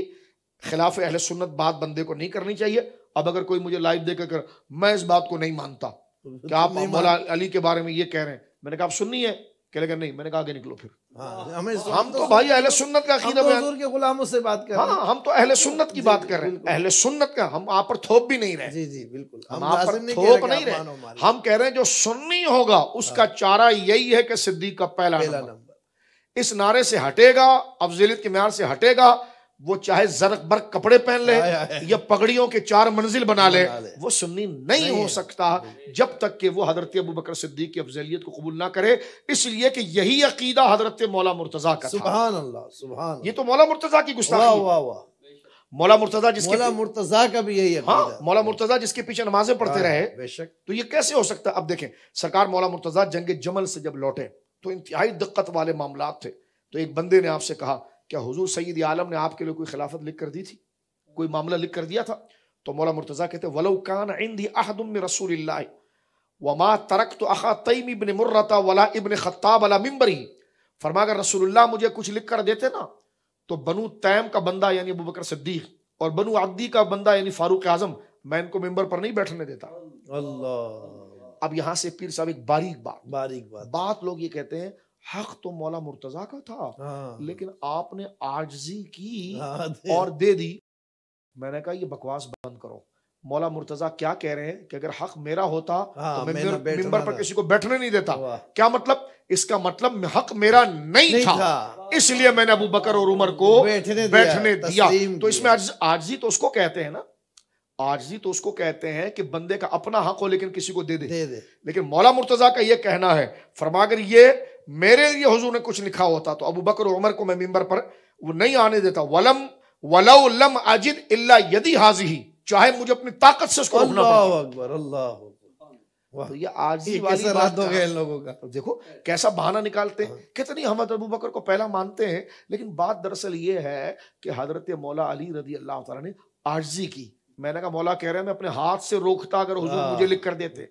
खिलाफ अहल सुन्नत बात बंदे को नहीं करनी चाहिए अब अगर कोई मुझे लाइव देकर कर मैं इस बात को नहीं मानता तो कि आप मौला अली के बारे में ये कह रहे हैं मैंने कहा आप सुननी है कह लेकर नहीं मैंने कहा आगे निकलो फिर हाँ, हमें हम तो, भाई अहले सुन्नत का अकीदा तो बयान के गुलामों से बात कर हाँ, हैं हम तो अहले सुन्नत की बात कर रहे हैं अहले सुन्नत का हम आप पर थोप भी नहीं रहे जी जी बिल्कुल हम आप पर थोप नहीं रहे हम कह रहे हैं जो सुन्नी होगा उसका हाँ। चारा यही है कि सिद्दीक का पहला नंबर इस नारे से हटेगा अफजलियत के मैार से हटेगा वो चाहे जरक बरक कपड़े पहन ले या पगड़ियों के चार मंजिल बना ले वो सुन्नी नहीं, नहीं हो सकता जब तक कि वो हजरत अबू बकर सिद्दीक की अफजलियत को कबूल ना करे इसलिए कि यही अकीदा हजरत मौला मुर्तजा का सुबह सुबह ये तो मौला मुर्तजा की गुस्सा मौला मुर्तजा जिसके मौला मुर्तजा का भी यही हाँ, मौला मुर्तजा जिसके पीछे नमाजें पढ़ते हाँ, रहे बेशक तो ये कैसे हो सकता है अब देखें सरकार मौला मुर्तजा जंग जमल से जब लौटे तो इंतहाई दिक्कत वाले मामला थे तो एक बंदे ने आपसे कहा क्या हजूर सईद आलम ने आपके लिए कोई खिलाफत लिख कर दी थी कोई मामला लिख कर दिया था तो मौला मुर्तज़ा कहते वलो कान इंदी अहदम रसूल वमा तरक तो अखा तईम इबन मुर्रता वला इबन खत्ताब अला मिम्बरी फरमा अगर रसूलुल्लाह मुझे कुछ लिख कर देते ना तो बनु तैम का बंदा यानी अबू बकर सिद्दीक और बनु अब्दी का बंदा यानी फारूक आजम मैं इनको मेंबर पर नहीं बैठने देता अल्लाह अब यहाँ से पीर साहब एक बारीक बात बारीक बात बात लोग ये कहते हैं हक तो मौला मुर्तजा का था हाँ। लेकिन आपने आर्जी की हाँ, दे। और दे दी मैंने कहा ये बकवास बंद करो मौला मुर्तजा क्या कह रहे हैं कि अगर हक मेरा होता तो हाँ, तो मेंबर पर किसी को बैठने नहीं देता क्या मतलब इसका मतलब हक मेरा नहीं, नहीं था, था। इसलिए मैंने अबू बकर और उमर को बैठने, बैठने दिया, दिया। तो इसमें आर्जी तो उसको कहते हैं ना आजी तो उसको कहते हैं कि बंदे का अपना हक हो लेकिन किसी को दे दे, दे, दे। लेकिन मौला मुर्तजा का यह कहना है फरमागर ये मेरे लिए हजू ने कुछ लिखा होता तो अबू बकर उमर को मैं मेम्बर पर वो नहीं आने देता वलम वलम लम अजिद इल्ला यदि हाजी ही चाहे मुझे अपनी ताकत से उसको अकबर अल्लाह तो ये आजी वाली बात हो गया लोगों का देखो कैसा बहाना निकालते हैं हाँ। कहते नहीं अबू बकर को पहला मानते हैं लेकिन बात दरअसल ये है कि हजरत मौला अली रजी अल्लाह तला ने आर्जी की मैंने कहा मौला कह रहे हैं मैं अपने हाथ से रोकता अगर हुजूर हाँ। मुझे लिख कर देते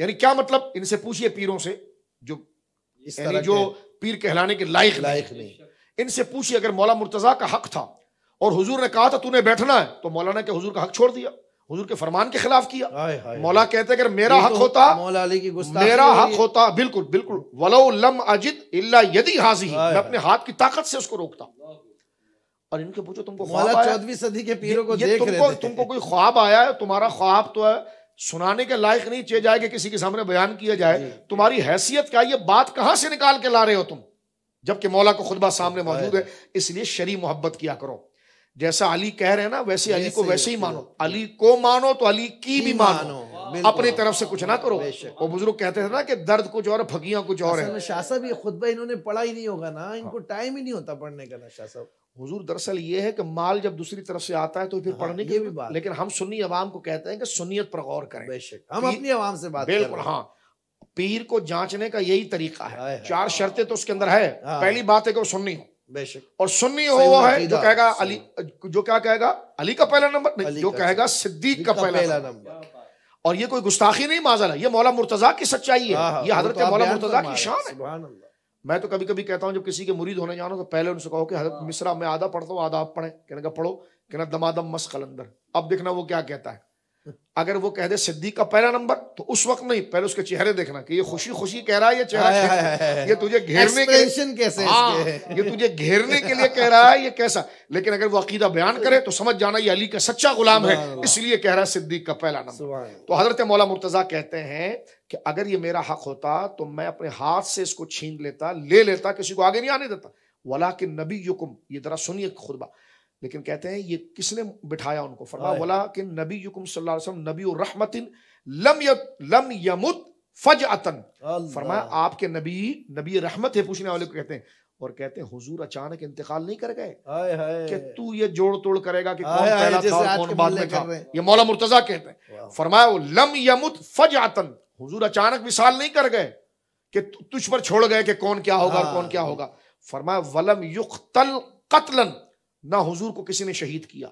यानी क्या मतलब इनसे पूछिए पीरों से जो यानी जो पीर कहलाने के लायक लायक नहीं इनसे पूछिए अगर मौला मुर्तजा का हक था और हुजूर ने कहा था तूने बैठना है तो मौलाना के हुजूर का हक छोड़ दिया हुजूर के फरमान के खिलाफ किया आए, आए, मौला कहते अगर मेरा हक तो होता मौला अली की मेरा हक होता बिल्कुल बिल्कुल वलो लम अजिद इल्ला यदि हाजी मैं अपने हाथ की ताकत से उसको रोकता और इनके पूछो तुमको चौदवी सदी के पीरों को देख तुमको, रहे तुमको कोई ख्वाब आया है तुम्हारा ख्वाब तो है सुनाने के लायक नहीं चाहिए जाए कि किसी के सामने बयान किया जाए तुम्हारी हैसियत क्या ये बात कहां से निकाल के ला रहे हो तुम जबकि मौला को खुदबा सामने मौजूद है इसलिए शरी मोहब्बत किया करो जैसा अली कह रहे हैं ना वैसे अली को वैसे ही मानो अली को मानो तो अली की भी मानो अपनी तरफ से कुछ ना करो वो बुजुर्ग कहते थे ना कि दर्द कुछ और फगिया कुछ और है शाह भी खुदबा इन्होंने पढ़ा ही नहीं होगा ना इनको हाँ। टाइम ही नहीं होता पढ़ने का ना शाह हुजूर दरअसल ये है कि माल जब दूसरी तरफ से आता है तो फिर हाँ, पढ़ने के भी बात लेकिन हम सुन्नी अवाम को कहते हैं कि सुनीत पर गौर करें बेशक हम अपनी अवाम से बात बिल्कुल हाँ पीर को जांचने का यही तरीका है, है चार शर्तें तो उसके अंदर है हाँ। पहली बात है कि वो सुन्नी हो बेशक और सुन्नी हो वो है जो कहेगा अली जो क्या कहेगा अली का पहला नंबर जो कहेगा सिद्दीक का पहला नंबर और ये कोई गुस्ताखी नहीं माजल है ये मौला मुर्तजा की सच्चाई है हाँ, ये हजरत मौला मुर्तजा की शान है मैं तो कभी कभी कहता हूँ जब किसी के मुरीद होने जाना तो पहले उनसे कहो कि हजरत हाँ। मिश्रा मैं आधा पढ़ता हूँ आधा आप पढ़े कहने का पढ़ो कहना दमादम मस कलंदर अब देखना वो क्या कहता है अगर वो कह दे सिद्दीक का पहला नंबर तो उस वक्त नहीं पहले उसके चेहरे देखना कि ये खुशी खुशी कह रहा है ये चेहरा ये तुझे घेरने के कैसे हाँ, ये तुझे घेरने के लिए कह रहा है ये कैसा लेकिन अगर वो अकीदा बयान करे तो समझ जाना ये अली का सच्चा गुलाम है इसलिए कह रहा है सिद्दीक का पहला नंबर तो हजरत मौला मुर्तजा कहते हैं कि अगर ये मेरा हक होता तो मैं अपने हाथ से इसको छीन लेता ले लेता किसी को आगे नहीं आने देता वला के नबी युकुम ये जरा सुनिए खुदबा लेकिन कहते हैं ये किसने बिठाया उनको फरमा बोला कि नबी युकुम सल्लम नबी रहमतिन लम लम यमुत फज अतन फरमाया आपके नबी नबी रहमत है पूछने वाले को कहते हैं और कहते हैं हुजूर अचानक इंतकाल नहीं कर गए कि तू ये जोड़ तोड़ करेगा कि कौन पहला था कौन बाद में था ये मौला मुर्तजा कहते हैं फरमाया लम यमुत फज आतन हुजूर अचानक विसाल नहीं कर गए कि तुझ पर छोड़ गए कि कौन क्या होगा हाँ, कौन क्या हाँ। होगा फरमाया वलम युक्तल कत्लन ना हुजूर को किसी ने शहीद किया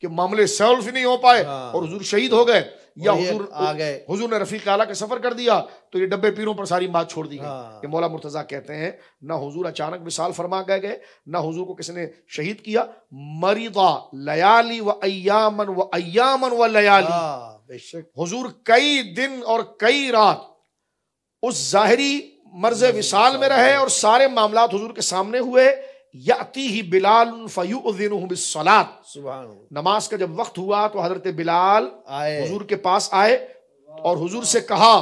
कि मामले सॉल्व ही नहीं हो पाए हाँ। और हुजूर शहीद हो गए या हुजूर आ गए हुजूर ने रफीक आला के सफर कर दिया तो ये डब्बे पीरों पर सारी बात छोड़ दी है हाँ। कि मौला मुर्तजा कहते हैं ना हुजूर अचानक विशाल फरमा गए गए ना हुजूर को किसी ने शहीद किया मरीदा लयाली व अयामन व अयामन व लयाली हाँ, हुजूर कई दिन और कई रात उस जाहिरी मर्ज विशाल में रहे और सारे मामला हुजूर के सामने हुए याती ही बिलाल सुबह नमाज का जब वक्त हुआ तो हजरत बिलाल आए हजूर के पास आए और हजूर से कहा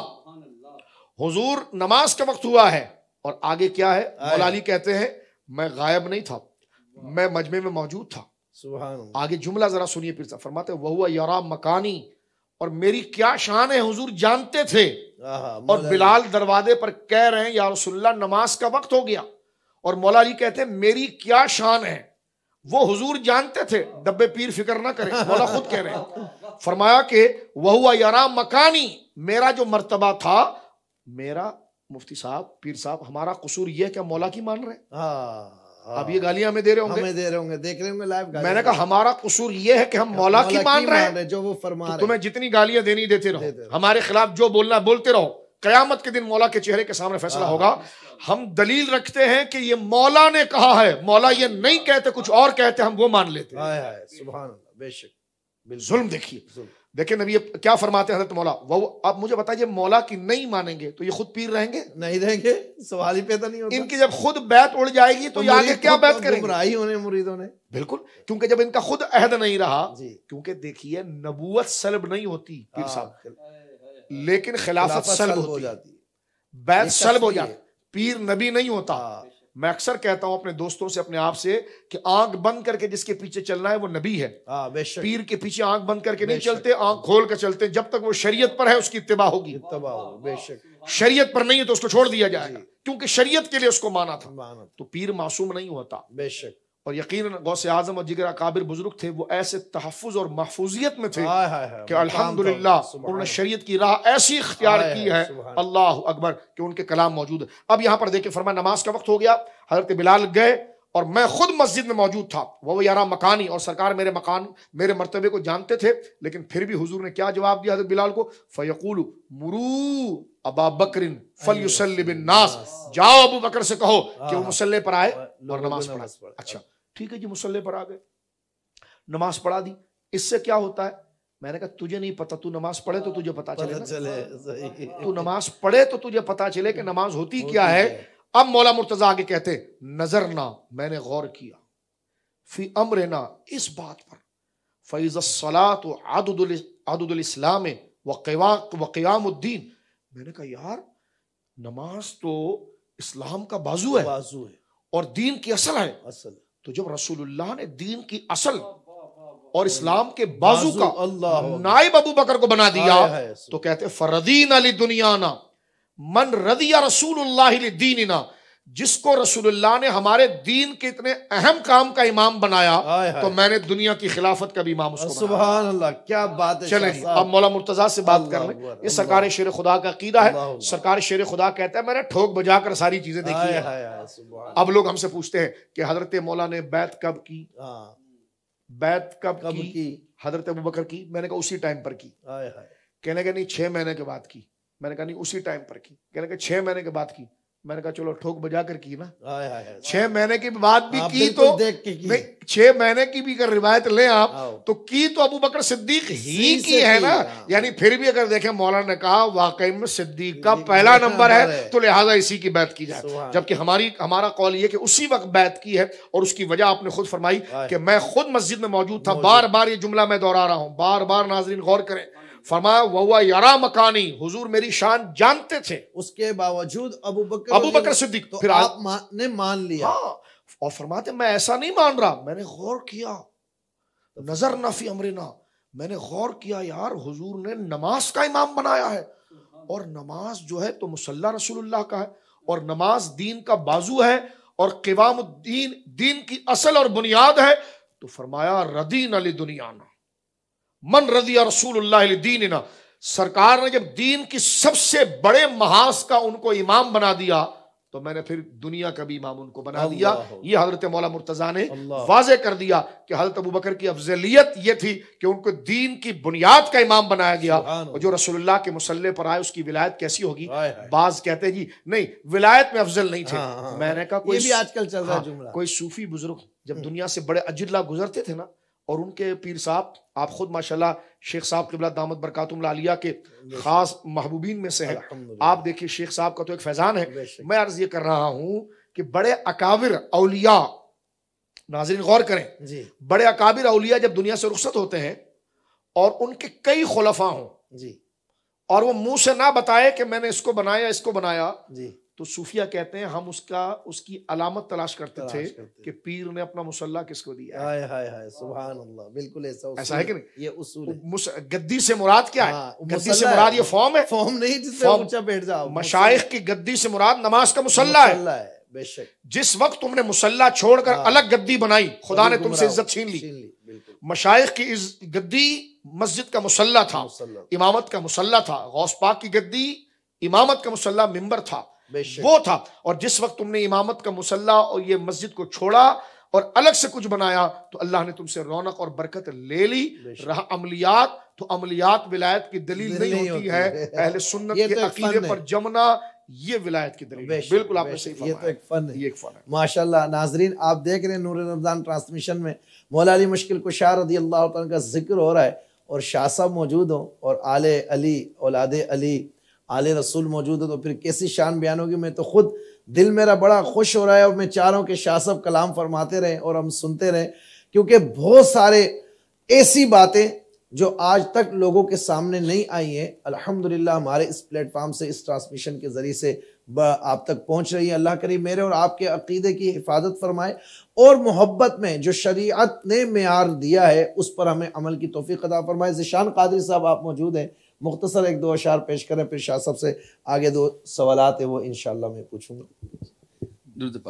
हजूर नमाज का वक्त हुआ है और आगे क्या है मौलाली कहते हैं मैं गायब नहीं था मैं मजमे में मौजूद था आगे जुमला जरा सुनिए फिर फरमाते वह हुआ यारा मकानी और मेरी क्या शान है हुजूर जानते थे और बिलाल दरवाजे पर कह रहे हैं यार नमाज का वक्त हो गया और मौला जी कहते मेरी क्या शान है वो हुजूर जानते थे डब्बे पीर फिक्र ना करें मौला खुद कह रहे हैं फरमाया कि वह हुआ यारा मकानी मेरा जो मर्तबा था मेरा मुफ्ती साहब पीर साहब हमारा कसूर यह क्या मौला की मान रहे हैं हाँ, हाँ। अब ये गालियां हमें दे रहे होंगे हमें दे रहे होंगे देख रहे होंगे लाइव मैंने कहा हमारा कसूर ये है कि हम मौला, की मान रहे हैं जो वो फरमा तो तुम्हें जितनी गालियां देनी देते रहो हमारे खिलाफ जो बोलना बोलते रहो कयामत के दिन मौला के चेहरे के सामने फैसला हाँ, होगा हाँ। हम दलील रखते हैं कि ये मौला ने कहा है मौला ये नहीं कहते कुछ और कहते हम वो मान लेते हैं जुल्म देखिए देखिए नबी क्या फरमाते हैं मौला वो आप मुझे बताइए मौला की नहीं मानेंगे तो ये खुद पीर रहेंगे नहीं रहेंगे सवाल ही पैदा नहीं होगा इनकी जब खुद बैत उड़ जाएगी तो, तो आगे क्या बैत करेंगे होने मुरीदों ने बिल्कुल क्योंकि जब इनका खुद अहद नहीं रहा क्योंकि देखिए नबूत सलब नहीं होती पीर हाँ, साहब लेकिन खिलाफत सलब हो जाती बैत सलब हो जाती पीर नबी नहीं होता हाँ। मैं अक्सर कहता हूं अपने दोस्तों से अपने आप से कि आंख बंद करके जिसके पीछे चलना है वो नबी है आ, हाँ, पीर के पीछे आंख बंद करके नहीं चलते आंख खोल कर चलते जब तक वो शरीयत पर है उसकी इतबा होगी बेशक शरीयत पर नहीं है तो उसको छोड़ दिया जाएगा क्योंकि शरीयत के लिए उसको माना था तो पीर मासूम नहीं होता बेशक और यकीन गौसे आजम और जिगरा काबिर बुजुर्ग थे वो ऐसे तहफ़ और महफूजियत में थे कि उन्होंने शरीयत की राह ऐसी इख्तियार की है अल्लाह अकबर कि उनके कलाम मौजूद है अब यहाँ पर देखे फरमा नमाज का वक्त हो गया हजरत बिलाल गए और मैं खुद मस्जिद में मौजूद था वह यारा मकानी और सरकार मेरे मकान मेरे मरतबे को जानते थे लेकिन फिर भी हुजूर ने क्या जवाब दिया हजरत बिलाल को फ़यकूल मुरू अबा बकरिन फल नास जाओ अबू बकर से कहो कि वो मुसल्ले पर आए और नमाज पढ़ा अच्छा ठीक है जी मुसल्ले पर आ गए नमाज पढ़ा दी इससे क्या होता है मैंने कहा तुझे नहीं पता तू नमाज पढ़े तो तुझे पता चले तू नमाज पढ़े तो तुझे पता चले कि नमाज होती क्या है अब मौला मुर्तजा आगे कहते नजर ना मैंने गौर किया फी अमर ना इस बात पर फैज़ सलात आदुदुलस्लाम वक़यामुद्दीन मैंने कहा यार नमाज तो इस्लाम का बाजू है बाजू है और दीन की असल है असल तो जब रसूलुल्लाह ने दीन की असल और इस्लाम के बाजू, बाजू का नायब अबू बकर को बना दिया तो कहते फरदीन अली दुनिया ना मन रदिया रसूल दीनना जिसको रसूलुल्लाह ने हमारे दीन के इतने अहम काम का इमाम बनाया आए आए। तो मैंने दुनिया की खिलाफत का भी इमाम उसको सुबह क्या बात है चले अब मौला मुर्तजा से बात कर लें ये सरकार शेर खुदा का कीदा है सरकार शेर खुदा कहता है मैंने ठोक बजा कर सारी चीजें देखी है अब लोग हमसे पूछते हैं कि हजरत मौला ने बैत कब की हाँ। बैत कब की हजरत अबू की मैंने कहा उसी टाइम पर की कहने के नहीं छह महीने के बाद की मैंने कहा नहीं उसी टाइम पर की कहने का छह महीने के बाद की मैंने कहा चलो ठोक बजा कर की ना छह महीने की बात भी तो की तो छह महीने की भी अगर रिवायत ले आप तो की तो अबू बकर सिद्दीक ही की है ना हाँ। यानी फिर भी अगर देखें मौलाना ने कहा वाकई में सिद्दीक का पहला नंबर है तो लिहाजा इसी की बात की जाए जबकि हमारी हमारा कॉल ये कि उसी वक्त बैत की है और उसकी वजह आपने खुद फरमाई कि मैं खुद मस्जिद में मौजूद था बार बार ये जुमला मैं दोहरा रहा हूँ बार बार नाजरीन गौर करें फरमाया वहुआ यारा मकानी हुजूर मेरी शान जानते थे उसके बावजूद अबू बकर अबू बकर सिद्दीक तो फिर आप ने मान लिया हाँ, और फरमाते मैं ऐसा नहीं मान रहा मैंने गौर किया नजर नफी अमरिना मैंने गौर किया यार हुजूर ने नमाज का इमाम बनाया है और नमाज जो है तो मुसल्ला रसूलुल्लाह का है और नमाज दीन का बाजू है और किवामुद्दीन दीन की असल और बुनियाद है तो फरमाया रदीन अली दुनियाना मन रजिया रसूल दीन सरकार ने जब दीन की सबसे बड़े महाज का उनको इमाम बना दिया तो मैंने फिर दुनिया का भी इमाम उनको बना दिया ये हजरत मौला मुर्तजा ने वाजे कर दिया कि हजरत अबू बकर की अफजलियत ये थी कि उनको दीन की बुनियाद का इमाम बनाया गया और जो रसोल्ला के मुसल्ले पर आए उसकी विलायत कैसी होगी बाज कहते हैं जी नहीं विलायत में अफजल नहीं थे हाँ, हाँ, हाँ। मैंने कहा कोई भी आजकल चल रहा है कोई सूफी बुजुर्ग जब हम्म। दुनिया से बड़े अजिल्ला गुजरते थे ना और उनके पीर साहब आप खुद माशाल्लाह शेख साहब किबला दामद बरकातुम लालिया के खास महबूबीन में से है आप देखिए शेख साहब का तो एक फैजान है मैं अर्ज ये कर रहा हूँ कि बड़े अकाविर अलिया नाजरीन गौर करें जी। बड़े अकाबिर अलिया जब दुनिया से रुख्सत होते हैं और उनके कई खुलफा हों और वो मुंह से ना बताए कि मैंने इसको बनाया इसको बनाया जी तो सूफिया कहते हैं हम उसका उसकी अलामत तलाश करते तलाश थे कि पीर ने अपना मुसल्ला किसको दिया हाय हाय हाय सुभान अल्लाह बिल्कुल ऐसा ऐसा है कि नहीं ये उसूल है गद्दी से मुराद क्या है हाँ, गद्दी से मुराद ये फॉर्म है फॉर्म नहीं जिससे ऊंचा बैठ जाओ मशाइख की गद्दी से मुराद नमाज का मुसल्ला है बेशक जिस वक्त तुमने मुसल्ला छोड़कर हाँ। अलग गद्दी बनाई खुदा ने तुमसे इज्जत छीन ली मशाइख की गद्दी मस्जिद का मुसल्ला था इमामत का मुसल्ला था गौस पाक की गद्दी इमामत का मुसल्ला मिंबर था वो था और जिस वक्त तुमने इमामत का मुसल्ला और ये मस्जिद को छोड़ा और अलग से कुछ बनाया तो अल्लाह ने तुमसे रौनक और बरकत ले ली रहा अमलियात तो अमलियात विलायत की दलील नहीं, नहीं होती है पहले सुन्नत के तो अकीदे पर जमना ये विलायत की दलील बिल्कुल आपने सही ये तो एक फन है ये एक फन है माशाल्लाह नाजरीन आप देख रहे हैं नूर रमजान ट्रांसमिशन में मौला अली मुश्किल कुशार रदी अल्लाह का जिक्र हो रहा है और शाह साहब मौजूद हों और आले अली औलाद अली आल रसूल मौजूद है तो फिर कैसी शान बयान होगी मैं तो ख़ुद दिल मेरा बड़ा खुश हो रहा है और मैं चाह रहा हूँ कि शाह कलाम फरमाते रहें और हम सुनते रहें क्योंकि बहुत सारे ऐसी बातें जो आज तक लोगों के सामने नहीं आई हैं अल्हम्दुलिल्लाह हमारे इस प्लेटफॉर्म से इस ट्रांसमिशन के ज़रिए से आप तक पहुंच रही है अल्लाह करीब मेरे और आपके अकीदे की हिफाजत फरमाए और मोहब्बत में जो शरीयत ने मैार दिया है उस पर हमें अमल की तोफ़ी अदा फरमाए जिशान कादरी साहब आप मौजूद हैं मुख्तसर एक दो अशार पेश करें फिर शाह साहब से आगे दो सवाल है वो इन मैं पूछूँगा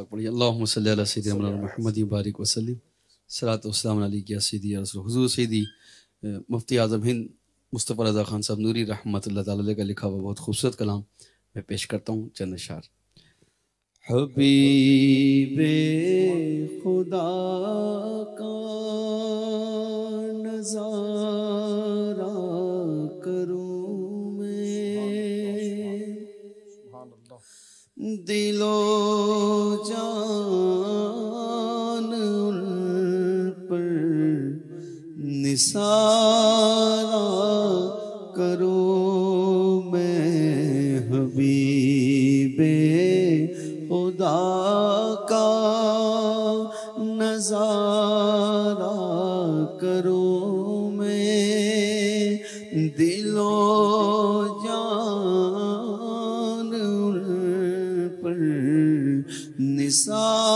बारिक वसलम सलात सदी हजूर सदी मुफ्ती आज़म हिंद मुस्तफ़ा रजा खान साहब नूरी रहमत का लिखा हुआ बहुत खूबसूरत कलाम मैं पेश करता हूँ चंद शार खुदा का नजार दिलो जान पर निसारा So.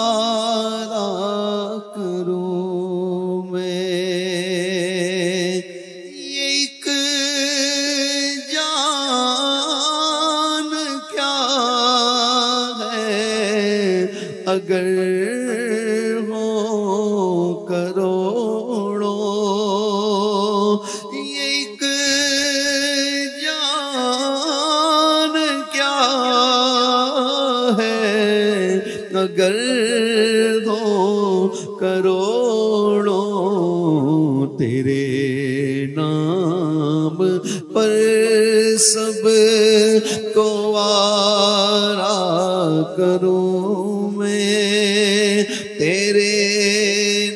करूं मैं तेरे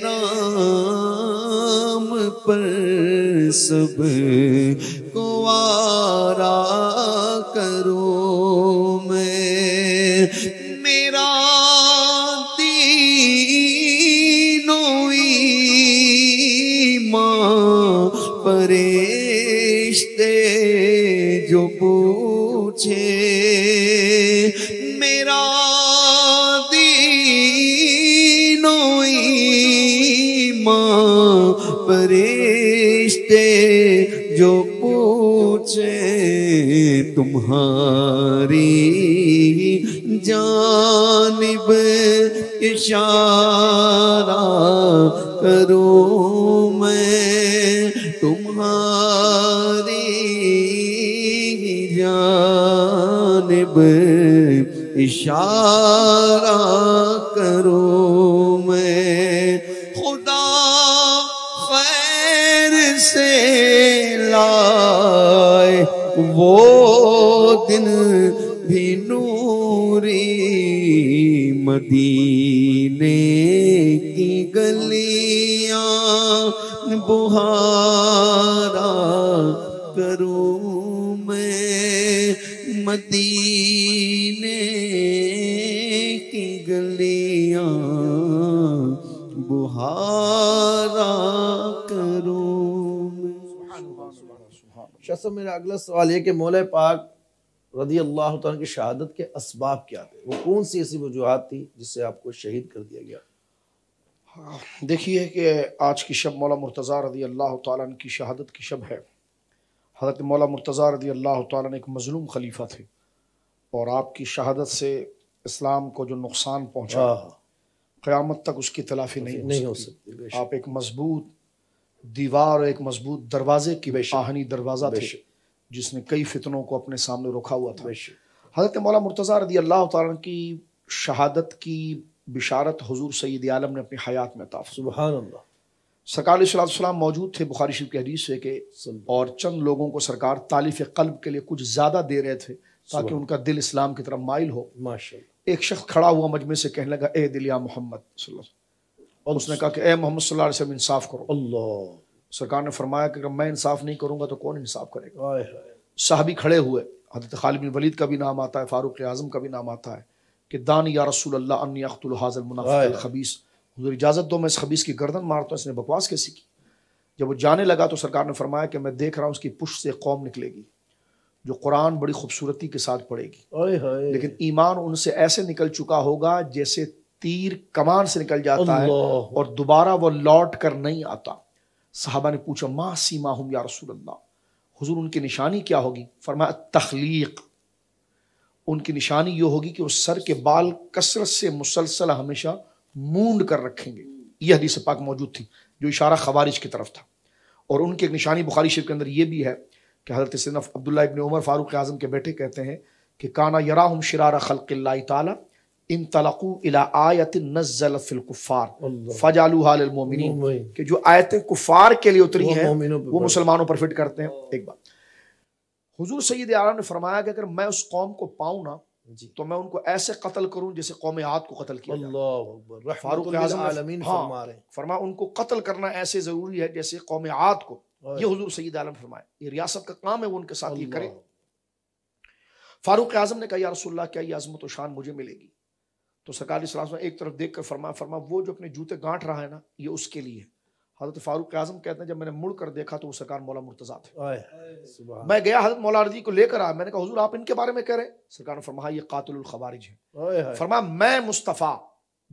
नाम पर सब कुआरा तुम्हारी जानब इशारा करो मैं तुम्हारी जानब इशारा करो मदीने की गलियां बुहारा करूं मैं मदीने की गलियां बुहारा करूं मैं शाह मेरा अगला सवाल है कि मोले पाक रदी अल्लाह की शहादत के इसबाब क्या थे वो कौन सी ऐसी वजूहत थी जिससे आपको शहीद कर दिया गया देखिए कि आज की शब मौला मुर्तज़ा रदी अल्लाह ताली की शहादत की शब है हज़रत मौला मुर्तज़ा रदी अल्लाह ताली एक मज़लूम खलीफा थे और आपकी शहादत से इस्लाम को जो नुकसान पहुँचा हाँ। क़्यामत तक उसकी तलाफी नहीं, नहीं हो सकती आप एक मजबूत दीवार और एक मजबूत दरवाजे की आहनी दरवाज़ा थे जिसने कई फितनों को अपने सामने रखा हुआ था हज़रत मौला मुर्तज़ा रदी अल्लाह की शहादत की बिशारत हजूर सईद आलम ने अपनी हयात में ताफ सुबह सरकार मौजूद थे बुखारी शिव की हदीस से के और चंद लोगों को सरकार तालिफ कल्ब के लिए कुछ ज़्यादा दे रहे थे ताकि उनका दिल इस्लाम की तरफ माइल हो एक शख्स खड़ा हुआ मजमे से कहने लगा ए दिलिया मोहम्मद और उसने कहा कि ए मोहम्मद इंसाफ करो अल्लाह सरकार ने फरमाया कि अगर मैं इंसाफ नहीं करूँगा तो कौन इंसाफ करेगा साहबी खड़े हुए हजरत खालिब बिन वलीद का भी नाम आता है फारूक आजम का भी नाम आता है कि दान या रसूल अल्लाह अन्नी अख्तुल हाजल मुनाफीस इजाज़त दो मैं इस खबीस की गर्दन मारता हूँ इसने बकवास कैसी की जब वो जाने लगा तो सरकार ने फरमाया कि मैं देख रहा हूँ उसकी पुश से कौम निकलेगी जो कुरान बड़ी खूबसूरती के साथ पड़ेगी लेकिन ईमान उनसे ऐसे निकल चुका होगा जैसे तीर कमान से निकल जाता है और दोबारा वो लौट कर नहीं आता साहबा ने पूछा मा सीमा हम या रसूल अल्लाह हजूर उनकी निशानी क्या होगी फरमाया तखलीक उनकी निशानी ये होगी कि वो सर के बाल कसरत से मुसलसल हमेशा मूंड कर रखेंगे यह हदीस पाक मौजूद थी जो इशारा खवारिज की तरफ था और उनकी एक निशानी बुखारी शरीफ के अंदर यह भी है कि हजरत सिनफ अब्दुल्ला इबन उमर फ़ारूक आज़म के बेटे कहते हैं कि काना यरा हम शरार ताला इन तलकू इला आयत नजल नज़लफ़िलकुफ़ार फ़जालू हाल मोमिन के जो आयतें कुफ़ार के लिए उतरी हैं वो मुसलमानों पर फिट करते हैं एक बात हुजूर सैद आलम ने फरमाया कि अगर मैं उस कौम को पाऊँ ना तो मैं उनको ऐसे कत्ल करूं जैसे कौम आद को कत्ल किया फारूक आलमीन हाँ, फरमा उनको कत्ल करना ऐसे ज़रूरी है जैसे कौम आद को ये हुजूर सैद आलम फरमाए ये रियासत का काम है वो उनके साथ ये करे फारूक आजम ने कहा या रसोल्ला क्या ये आजमत शान मुझे मिलेगी तो सरकार एक तरफ देख कर फरमा फरमा वो जो अपने जूते गांठ रहा है ना ये उसके लिए है हजरत फारूक आजम कहते हैं जब मैंने मुड़ कर देखा तो वो सरकार मौला मुर्तजा थे मैं गया हजरत मौला अर्जी को लेकर आया मैंने कहा हजूर आप इनके बारे में कह रहे हैं सरकार ने फरमा ये कातुल खबारिज है फरमा मैं मुस्तफ़ा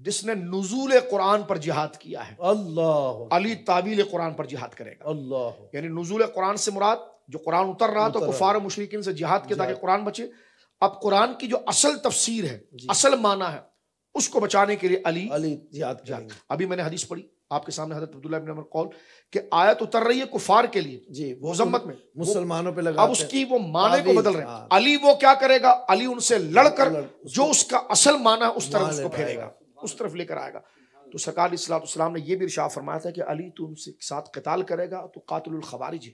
जिसने नजूल कुरान पर जिहाद किया है अल्लाह अली ताबील कुरान पर जिहाद करेगा अल्लाह यानी नजूल कुरान से मुराद जो कुरान उतर रहा तो कुफार मुशरकिन से जिहाद के ताकि कुरान बचे अब कुरान की जो असल तफसीर है असल माना है उसको बचाने के लिए अली अली याद याद अभी मैंने हदीस पढ़ी आपके सामने हजरत अब्दुल्ला कौल कि आयत उतर रही है कुफार के लिए जी वो जम्मत में मुसलमानों पे लगा अब उसकी वो माने को बदल रहे हैं हाँ। अली वो क्या करेगा अली उनसे लड़कर जो उसका असल माना उस तरफ उसको फेरेगा उस तरफ लेकर आएगा तो सरकार इस्लाम ने यह भी इर्शा फरमाया था कि अली तू उनसे साथ कताल करेगा तो कातुल खवारिज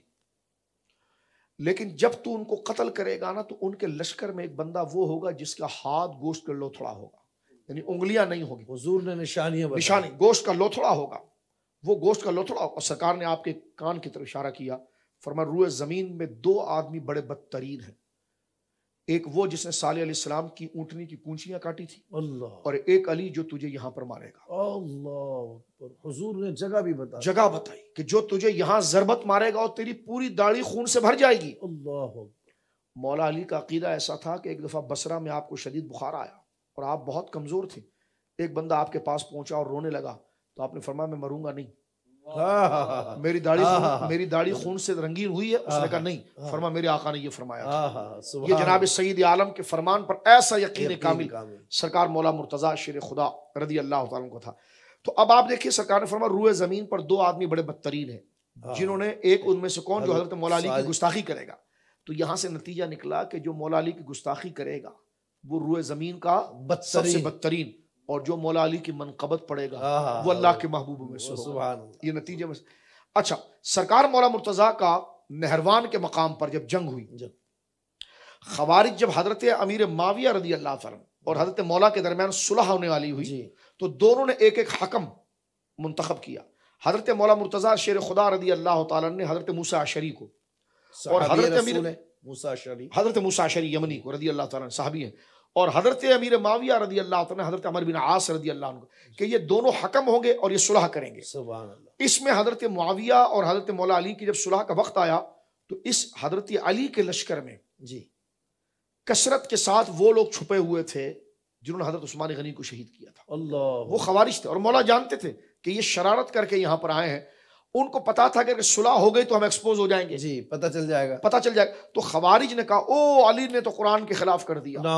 लेकिन जब तू उनको कत्ल करेगा ना तो उनके लश्कर में एक बंदा वो होगा जिसका हाथ गोश्त कर लो थोड़ा होगा यानी उंगलियां नहीं होगी हुजूर ने निशानियां निशानी गोश्त का लोथड़ा होगा वो गोश्त का लोथड़ा होगा और सरकार ने आपके कान की तरफ इशारा किया फरमा रूए ज़मीन में दो आदमी बड़े बदतरीन हैं एक वो जिसने साले अली सलाम की ऊंटनी की पूंछियाँ काटी थी अल्लाह और एक अली जो तुझे यहां पर मारेगा अल्लाह हुजूर ने जगह भी बताई जगह बताई कि जो तुझे यहां जरबत मारेगा और तेरी पूरी दाढ़ी खून से भर जाएगी अल्लाह मौला अली का अकीदा ऐसा था कि एक दफ़ा बसरा में आपको शदीद बुखार आया और आप बहुत कमज़ोर थे एक बंदा आपके पास पहुंचा और रोने लगा तो आपने फरमाया मैं मरूंगा नहीं मेरी दाढ़ी मेरी दाढ़ी खून से रंगीन हुई है उसने कहा नहीं फरमा मेरे आका ने ये फरमाया ये जनाब सईद आलम के फरमान पर ऐसा यकीन कामिल सरकार मौला मुर्तजा शेर खुदा रदी अल्लाह को था तो अब आप देखिए सरकार ने फरमा रूए जमीन पर दो आदमी बड़े बदतरीन है जिन्होंने एक उनमें से कौन जो हजरत मौला अली की गुस्ताखी करेगा तो यहाँ से नतीजा निकला कि जो मौला अली की गुस्ताखी करेगा वो रुए जमीन का से बदतरीन और जो मौला अली की मनकबत पड़ेगा हाँ, हाँ, वो अल्लाह हाँ। के महबूब में ये नतीजे में अच्छा सरकार मौला मुर्तजा का नहरवान के मकाम पर जब जंग हुई खवारिज जब हजरत अमीर माविया रदी अल्लाह फरम और हजरत मौला के दरमियान सुलह होने वाली हुई तो दोनों ने एक एक हकम मुंतखब किया हजरत मौला मुर्तजा शेर खुदा रदी अल्लाह तला ने हजरत मूसा शरी को और हजरत अमीर हजरत मूसा शरी यमनी को रदी अल्लाह तला साहबी है और हजरत अमीर माविया रदी अल्लाह तो हजरत अमर बिन आस रदी अल्लाह के ये दोनों हकम होंगे और ये सुलह करेंगे इसमें हजरत माविया और हजरत मौला अली की जब सुलह का वक्त आया तो इस हजरत अली के लश्कर में जी कसरत के साथ वो लोग छुपे हुए थे जिन्होंने हजरत उस्मान गनी को शहीद किया था अल्लाह वो खबारिश थे और मौला जानते थे कि ये शरारत करके यहाँ पर आए हैं उनको पता था कि अगर सुलह हो गई तो हम एक्सपोज हो जाएंगे जी पता चल जाएगा पता चल जाएगा तो खबारिज ने कहा ओ अली ने तो कुरान के खिलाफ कर दिया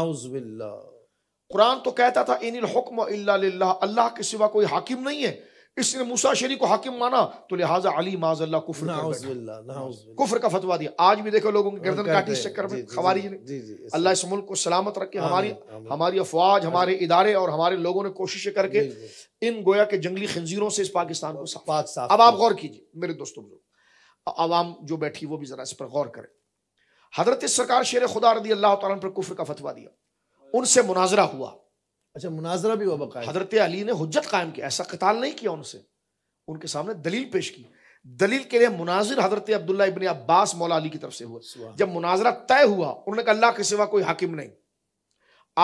कुरान तो कहता था इन हुक्म अल्लाह के सिवा कोई हाकिम नहीं है इसने मूसा शरी को हाकिम माना तो लिहाजा अली माजल्ला कुफर कुफर का फतवा दिया आज भी देखो लोगों की गर्दन काटी चक्कर में खबारी ने अल्लाह इस मुल्क को सलामत रखे हमारी हमारी अफवाज हमारे इदारे और हमारे लोगों ने कोशिश करके इन गोया के जंगली खंजीरों से इस पाकिस्तान को अब आप गौर कीजिए मेरे दोस्तों आवाम जो बैठी वो भी जरा इस पर गौर करें हजरत सरकार शेर खुदा रदी अल्लाह तुफर पर का फतवा दिया उनसे मुनाजरा हुआ अच्छा मुनाजरा भी हुआ बकाया हजरत अली ने हजत कायम किया ऐसा कताल नहीं किया उनसे उनके सामने दलील पेश की दलील के लिए मुनाजिर हजरत अब्दुल्ला इबन अब्बास मौला अली की तरफ से हुआ जब मुनाजरा तय हुआ उन्होंने कहा अल्लाह के सिवा कोई हाकिम नहीं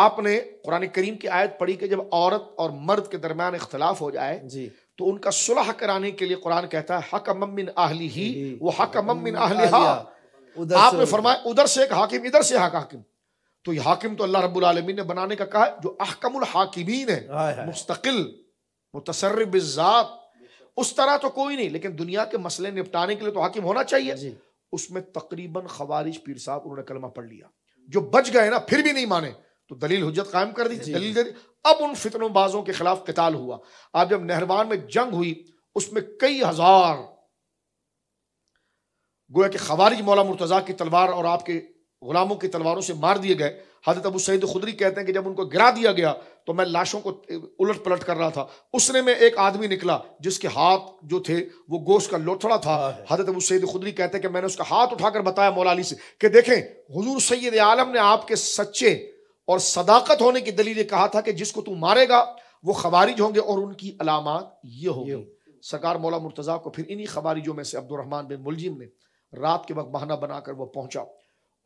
आपने कुरान करीम की आयत पढ़ी कि जब औरत और मर्द के दरमियान इख्तलाफ हो जाए जी तो उनका सुलह कराने के लिए कुरान कहता है हक मम्मिन आहली ही वो हक मम्मिन आहली आपने फरमाया उधर से एक हाकिम इधर से हक हाकिम तो ये हाकिम तो अल्लाह रब्बुल आलमीन ने बनाने का कहा है जो अहकमुल हाकिमीन है मुस्तकिल मुतसरब ज़ात उस तरह तो कोई नहीं लेकिन दुनिया के मसले निपटाने के लिए तो हाकिम होना चाहिए उसमें तकरीबन खवारिज पीर साहब उन्होंने कलमा पढ़ लिया जो बच गए ना फिर भी नहीं माने तो दलील हजत कायम कर दी दलील दे दी अब उन फितनोबाजों के खिलाफ कताल हुआ आप जब नहरवान में जंग हुई उसमें कई हजार गोया के खवारिज मौला मुर्तजा की तलवार और आपके गुलामों की तलवारों से मार दिए गए हजरत अबू सईद खुदरी कहते हैं कि जब उनको गिरा दिया गया तो मैं लाशों को उलट पलट कर रहा था उसने में एक आदमी निकला जिसके हाथ जो थे वो गोश्त का लोथड़ा था हाँ हजरत अबू सईद खुदरी कहते हैं कि मैंने उसका हाथ उठाकर बताया मौला अली से कि देखें हुजूर सैद आलम ने आपके सच्चे और सदाकत होने की दलील कहा था कि जिसको तू मारेगा वो खबारिज होंगे और उनकी अलामत ये होगी सरकार मौला मुर्तजा को फिर इन्हीं खबारिजों में से अब्दुलरहमान बिन मुलजिम ने रात के वक्त बहाना बनाकर वो पहुंचा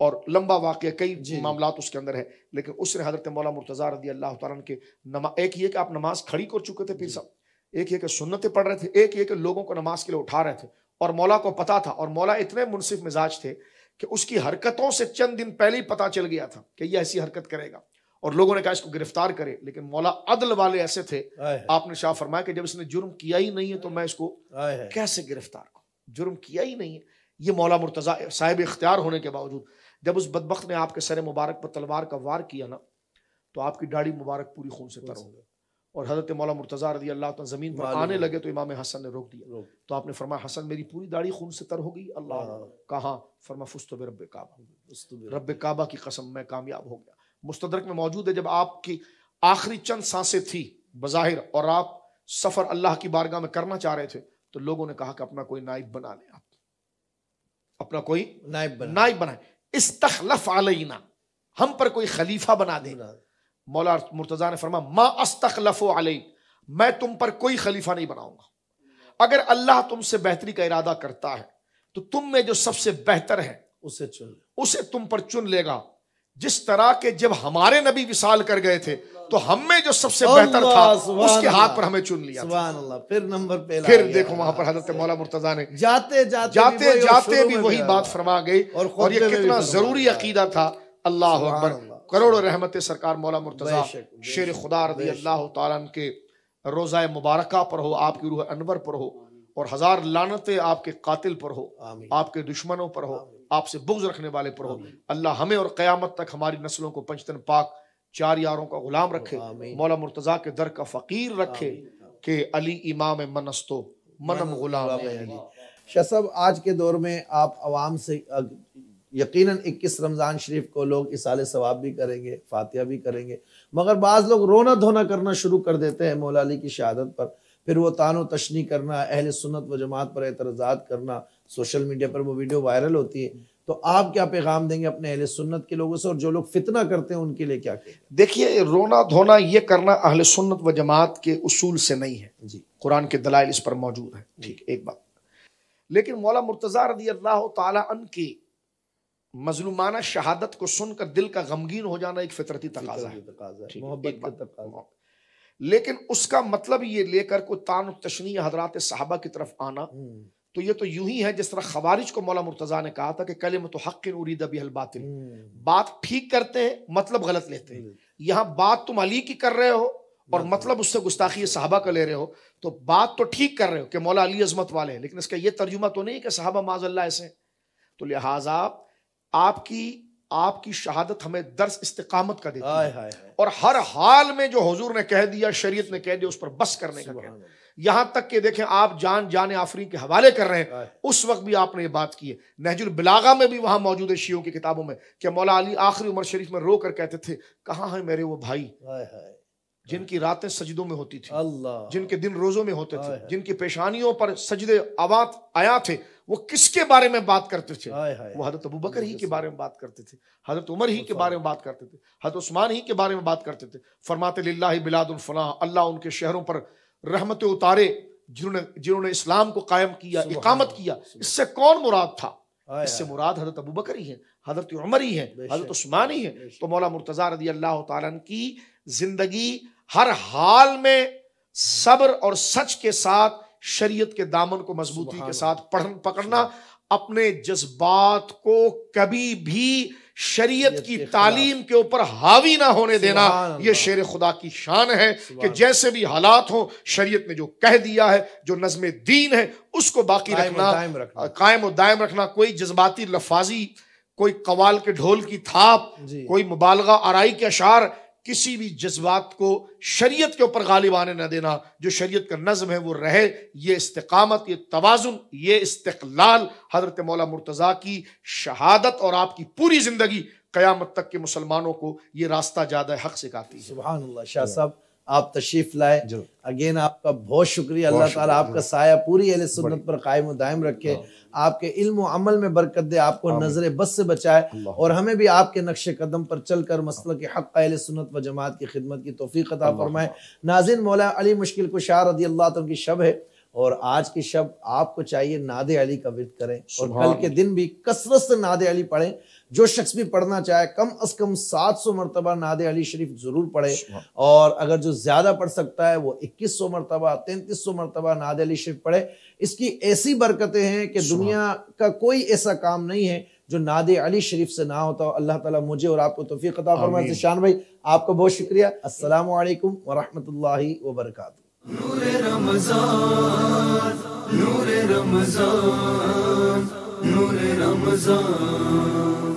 और लंबा वाक्य कई मामला उसके अंदर है लेकिन उसने हजरत मौला मुर्तज़ा रदी अल्लाह के नमा एक ये कि आप नमाज खड़ी कर चुके थे फिर सब एक ये कि सुन्नतें पढ़ रहे थे एक ये कि लोगों को नमाज के लिए उठा रहे थे और मौला को पता था और मौला इतने मुनसिफ मिजाज थे कि उसकी हरकतों से चंद दिन पहले ही पता चल गया था कि यह ऐसी हरकत करेगा और लोगों ने कहा इसको गिरफ्तार करे लेकिन मौला अदल वाले ऐसे थे आपने शाह फरमाया कि जब इसने जुर्म किया ही नहीं है तो मैं इसको कैसे गिरफ्तार करूं जुर्म किया ही नहीं है ये मौला मुर्तजा साहिब इख्तियार होने के बावजूद जब उस बदबक ने आपके सर मुबारक पर तलवार का वार किया ना तो आपकी दाढ़ी मुबारक पूरी खून से तर हो गई और हजरत मौला मुर्तज़ा रजी अल्लाह ज़मीन पर आने लगे तो इमाम हसन ने रोक दिया तो आपने फरमाया हसन मेरी पूरी दाढ़ी खून से तर हो गई अल्लाह हाँ। कहा फरमा फुस्तब रब काबा रब काबा की कसम मैं कामयाब हो गया मुस्तदरक में मौजूद है जब आपकी आखिरी चंद सांसें थी बज़ाहिर और आप सफ़र अल्लाह की बारगाह में करना चाह रहे थे तो लोगों ने कहा कि अपना कोई नाइब बना ले आप अपना कोई नाइब बना नाइब बनाए तखलफ अलना हम पर कोई खलीफा बना दे मौला मुर्तजा ने फरमा मा अस्तखलफो अलई मैं तुम पर कोई खलीफा नहीं बनाऊंगा अगर अल्लाह तुमसे बेहतरी का इरादा करता है तो तुम में जो सबसे बेहतर है उसे चुन उसे तुम पर चुन लेगा जिस तरह के जब हमारे नबी विशाल कर गए थे तो हम में जो सबसे बेहतर था उसके हाथ पर हमें चुन लिया अल्लाह फिर नंबर पे फिर देखो वहां पर हजरत मौला मुर्तजा ने जाते जाते जाते भी जाते भी वही बात फरमा गई और, और ये कितना जरूरी अकीदा था अल्लाह अकबर करोड़ों रहमत सरकार मौला मुर्तजा शेर खुदा रदी अल्लाह तन के रोज़ा मुबारक पर हो आपकी रूह अनवर पर हो और हजार लानतें आपके कातिल पर हो आपके दुश्मनों पर हो आपसे बुग्ज रखने वाले पर हो अल्लाह हमें और क़यामत तक हमारी नस्लों को पंचतन पाक चार यारों का गुलाम रखे मौला मुर्तज़ा के दर का फ़कीर रखे के अली इमाम मनस्तो मनम गुलाम अली शाह आज के दौर में आप आवाम से यकीनन 21 रमज़ान शरीफ को लोग इसाल सवाब भी करेंगे फातिया भी करेंगे मगर बाज़ लोग रोना धोना करना शुरू कर देते हैं मौला अली की शहादत पर फिर वो तानो तशनी करना अहल सुन्नत व जमात पर एतराज़ करना सोशल मीडिया पर वो वीडियो वायरल होती है तो आप क्या पैगाम देंगे अपने अहले सुन्नत के लोगों से और जो लोग फितना करते हैं उनके लिए क्या देखिए रोना धोना ये करना अहल सुन्नत व जमात के उसूल से नहीं है जी कुरान के दलाइल इस पर मौजूद है ठीक एक बात लेकिन मौला मुर्तज़ा रदी अल्लाह तन की मजलूमाना शहादत को सुनकर दिल का गमगीन हो जाना एक फितरती तकाजा है लेकिन उसका मतलब ये लेकर कोई तान तशनी हजरात साहबा की तरफ आना हम्म। तो ये तो यूं ही है जिस तरह खबारिज को मौला मुर्तजा ने कहा था कि कलम तो हक उरीद अभी बात ठीक करते हैं मतलब गलत लेते हैं हम्म। यहां बात तुम अली की कर रहे हो और मतलब तो उससे गुस्ताखी साहबा का ले रहे हो तो बात तो ठीक कर रहे हो कि मौला अली अजमत वाले हैं लेकिन इसका यह तर्जुमा तो नहीं कि साहबा माजल्ला ऐसे तो लिहाजा आपकी आपकी शहादत हमें दर्श इस्तकामत का देती है और हर हाल में जो हजूर ने कह दिया शरीयत ने कह दिया उस पर बस करने का यहां तक के देखें आप जान जान आफरी के हवाले कर रहे हैं उस वक्त भी आपने ये बात की है नहजुल बिलागा में भी वहां मौजूद है शियों की किताबों में कि मौला अली आखिरी उमर शरीफ में रो कर कहते थे कहाँ है मेरे वो भाई जिनकी रातें सजदों में होती थी अल्लाह जिनके दिन रोजों में होते थे जिनकी पेशानियों पर सजदे आवात आया थे वो किसके बारे में बात करते थे वो हजरत अबू बकर ही के बारे में बात करते थे हजरत उमर ही के बारे में बात करते थे हजरत उस्मान ही के बारे में बात करते थे फरमाते बिलादुल फना अल्लाह उनके शहरों पर रहमत उतारे जिन्होंने जिन्होंने इस्लाम को कायम किया इकामत किया इससे कौन मुराद था इससे मुराद हजरत अबू बकर ही है हजरत उमर ही है हजरत उस्मान ही है तो मौला मुर्तज़ा रदी अल्लाह तन की जिंदगी हर हाल में सब्र और सच के साथ शरीयत के दामन को मजबूती के साथ पढ़न पकड़ना अपने जज्बात को कभी भी शरीयत की तालीम के ऊपर हावी ना होने देना ये शेर खुदा की शान है कि जैसे भी हालात हो शरीयत ने जो कह दिया है जो नज्म दीन है उसको बाकी रखना कायम और दायम रखना कोई जज्बाती लफाजी कोई कवाल के ढोल की थाप कोई मुबालगा आरई के अशार किसी भी जज्बात को शरीयत के ऊपर गालिब आने न देना जो शरीयत का नज्म है वो रहे ये इस्तकामत ये तोज़ुन ये इस्तलाल हज़रत मौला मुर्तज़ा की शहादत और आपकी पूरी ज़िंदगी क़यामत तक के मुसलमानों को ये रास्ता ज़्यादा हक सिखाती है सुबह शाह साहब आप तशरीफ लाए अगेन आपका बहुत शुक्रिया अल्लाह ताला आपका साया पूरी अहले सुन्नत पर कायम दायम रखे हाँ। आपके इल्म अमल में बरकत दे आपको नजर बस से बचाए और हमें भी आपके नक्श कदम पर चल कर मसल के हक अहले सुन्नत व जमात की खिदमत की तोफ़ी अता फरमाए नाजिन मौला अली मुश्किल कुशा रदी अल्लाह तुम की शब है और आज की शब आपको चाहिए नादे अली का विद करें और कल के दिन भी कसरत से नादे अली पढ़ें जो शख्स भी पढ़ना चाहे कम अज कम सात सौ मरतबा नाद अली शरीफ जरूर पढ़े अच्छा। और अगर जो ज्यादा पढ़ सकता है वो इक्कीस सौ मरतबा तैंतीस सौ मरतबा नाद अली शरीफ पढ़े इसकी ऐसी बरकतें हैं कि दुनिया का कोई ऐसा काम नहीं है जो नाद अली शरीफ से ना होता हो अल्लाह ताला मुझे और आपको तोफी फरमाए शान भाई आपका बहुत शुक्रिया असल वालेकुम व नूर रमजान नूर रमजान नूर रमजान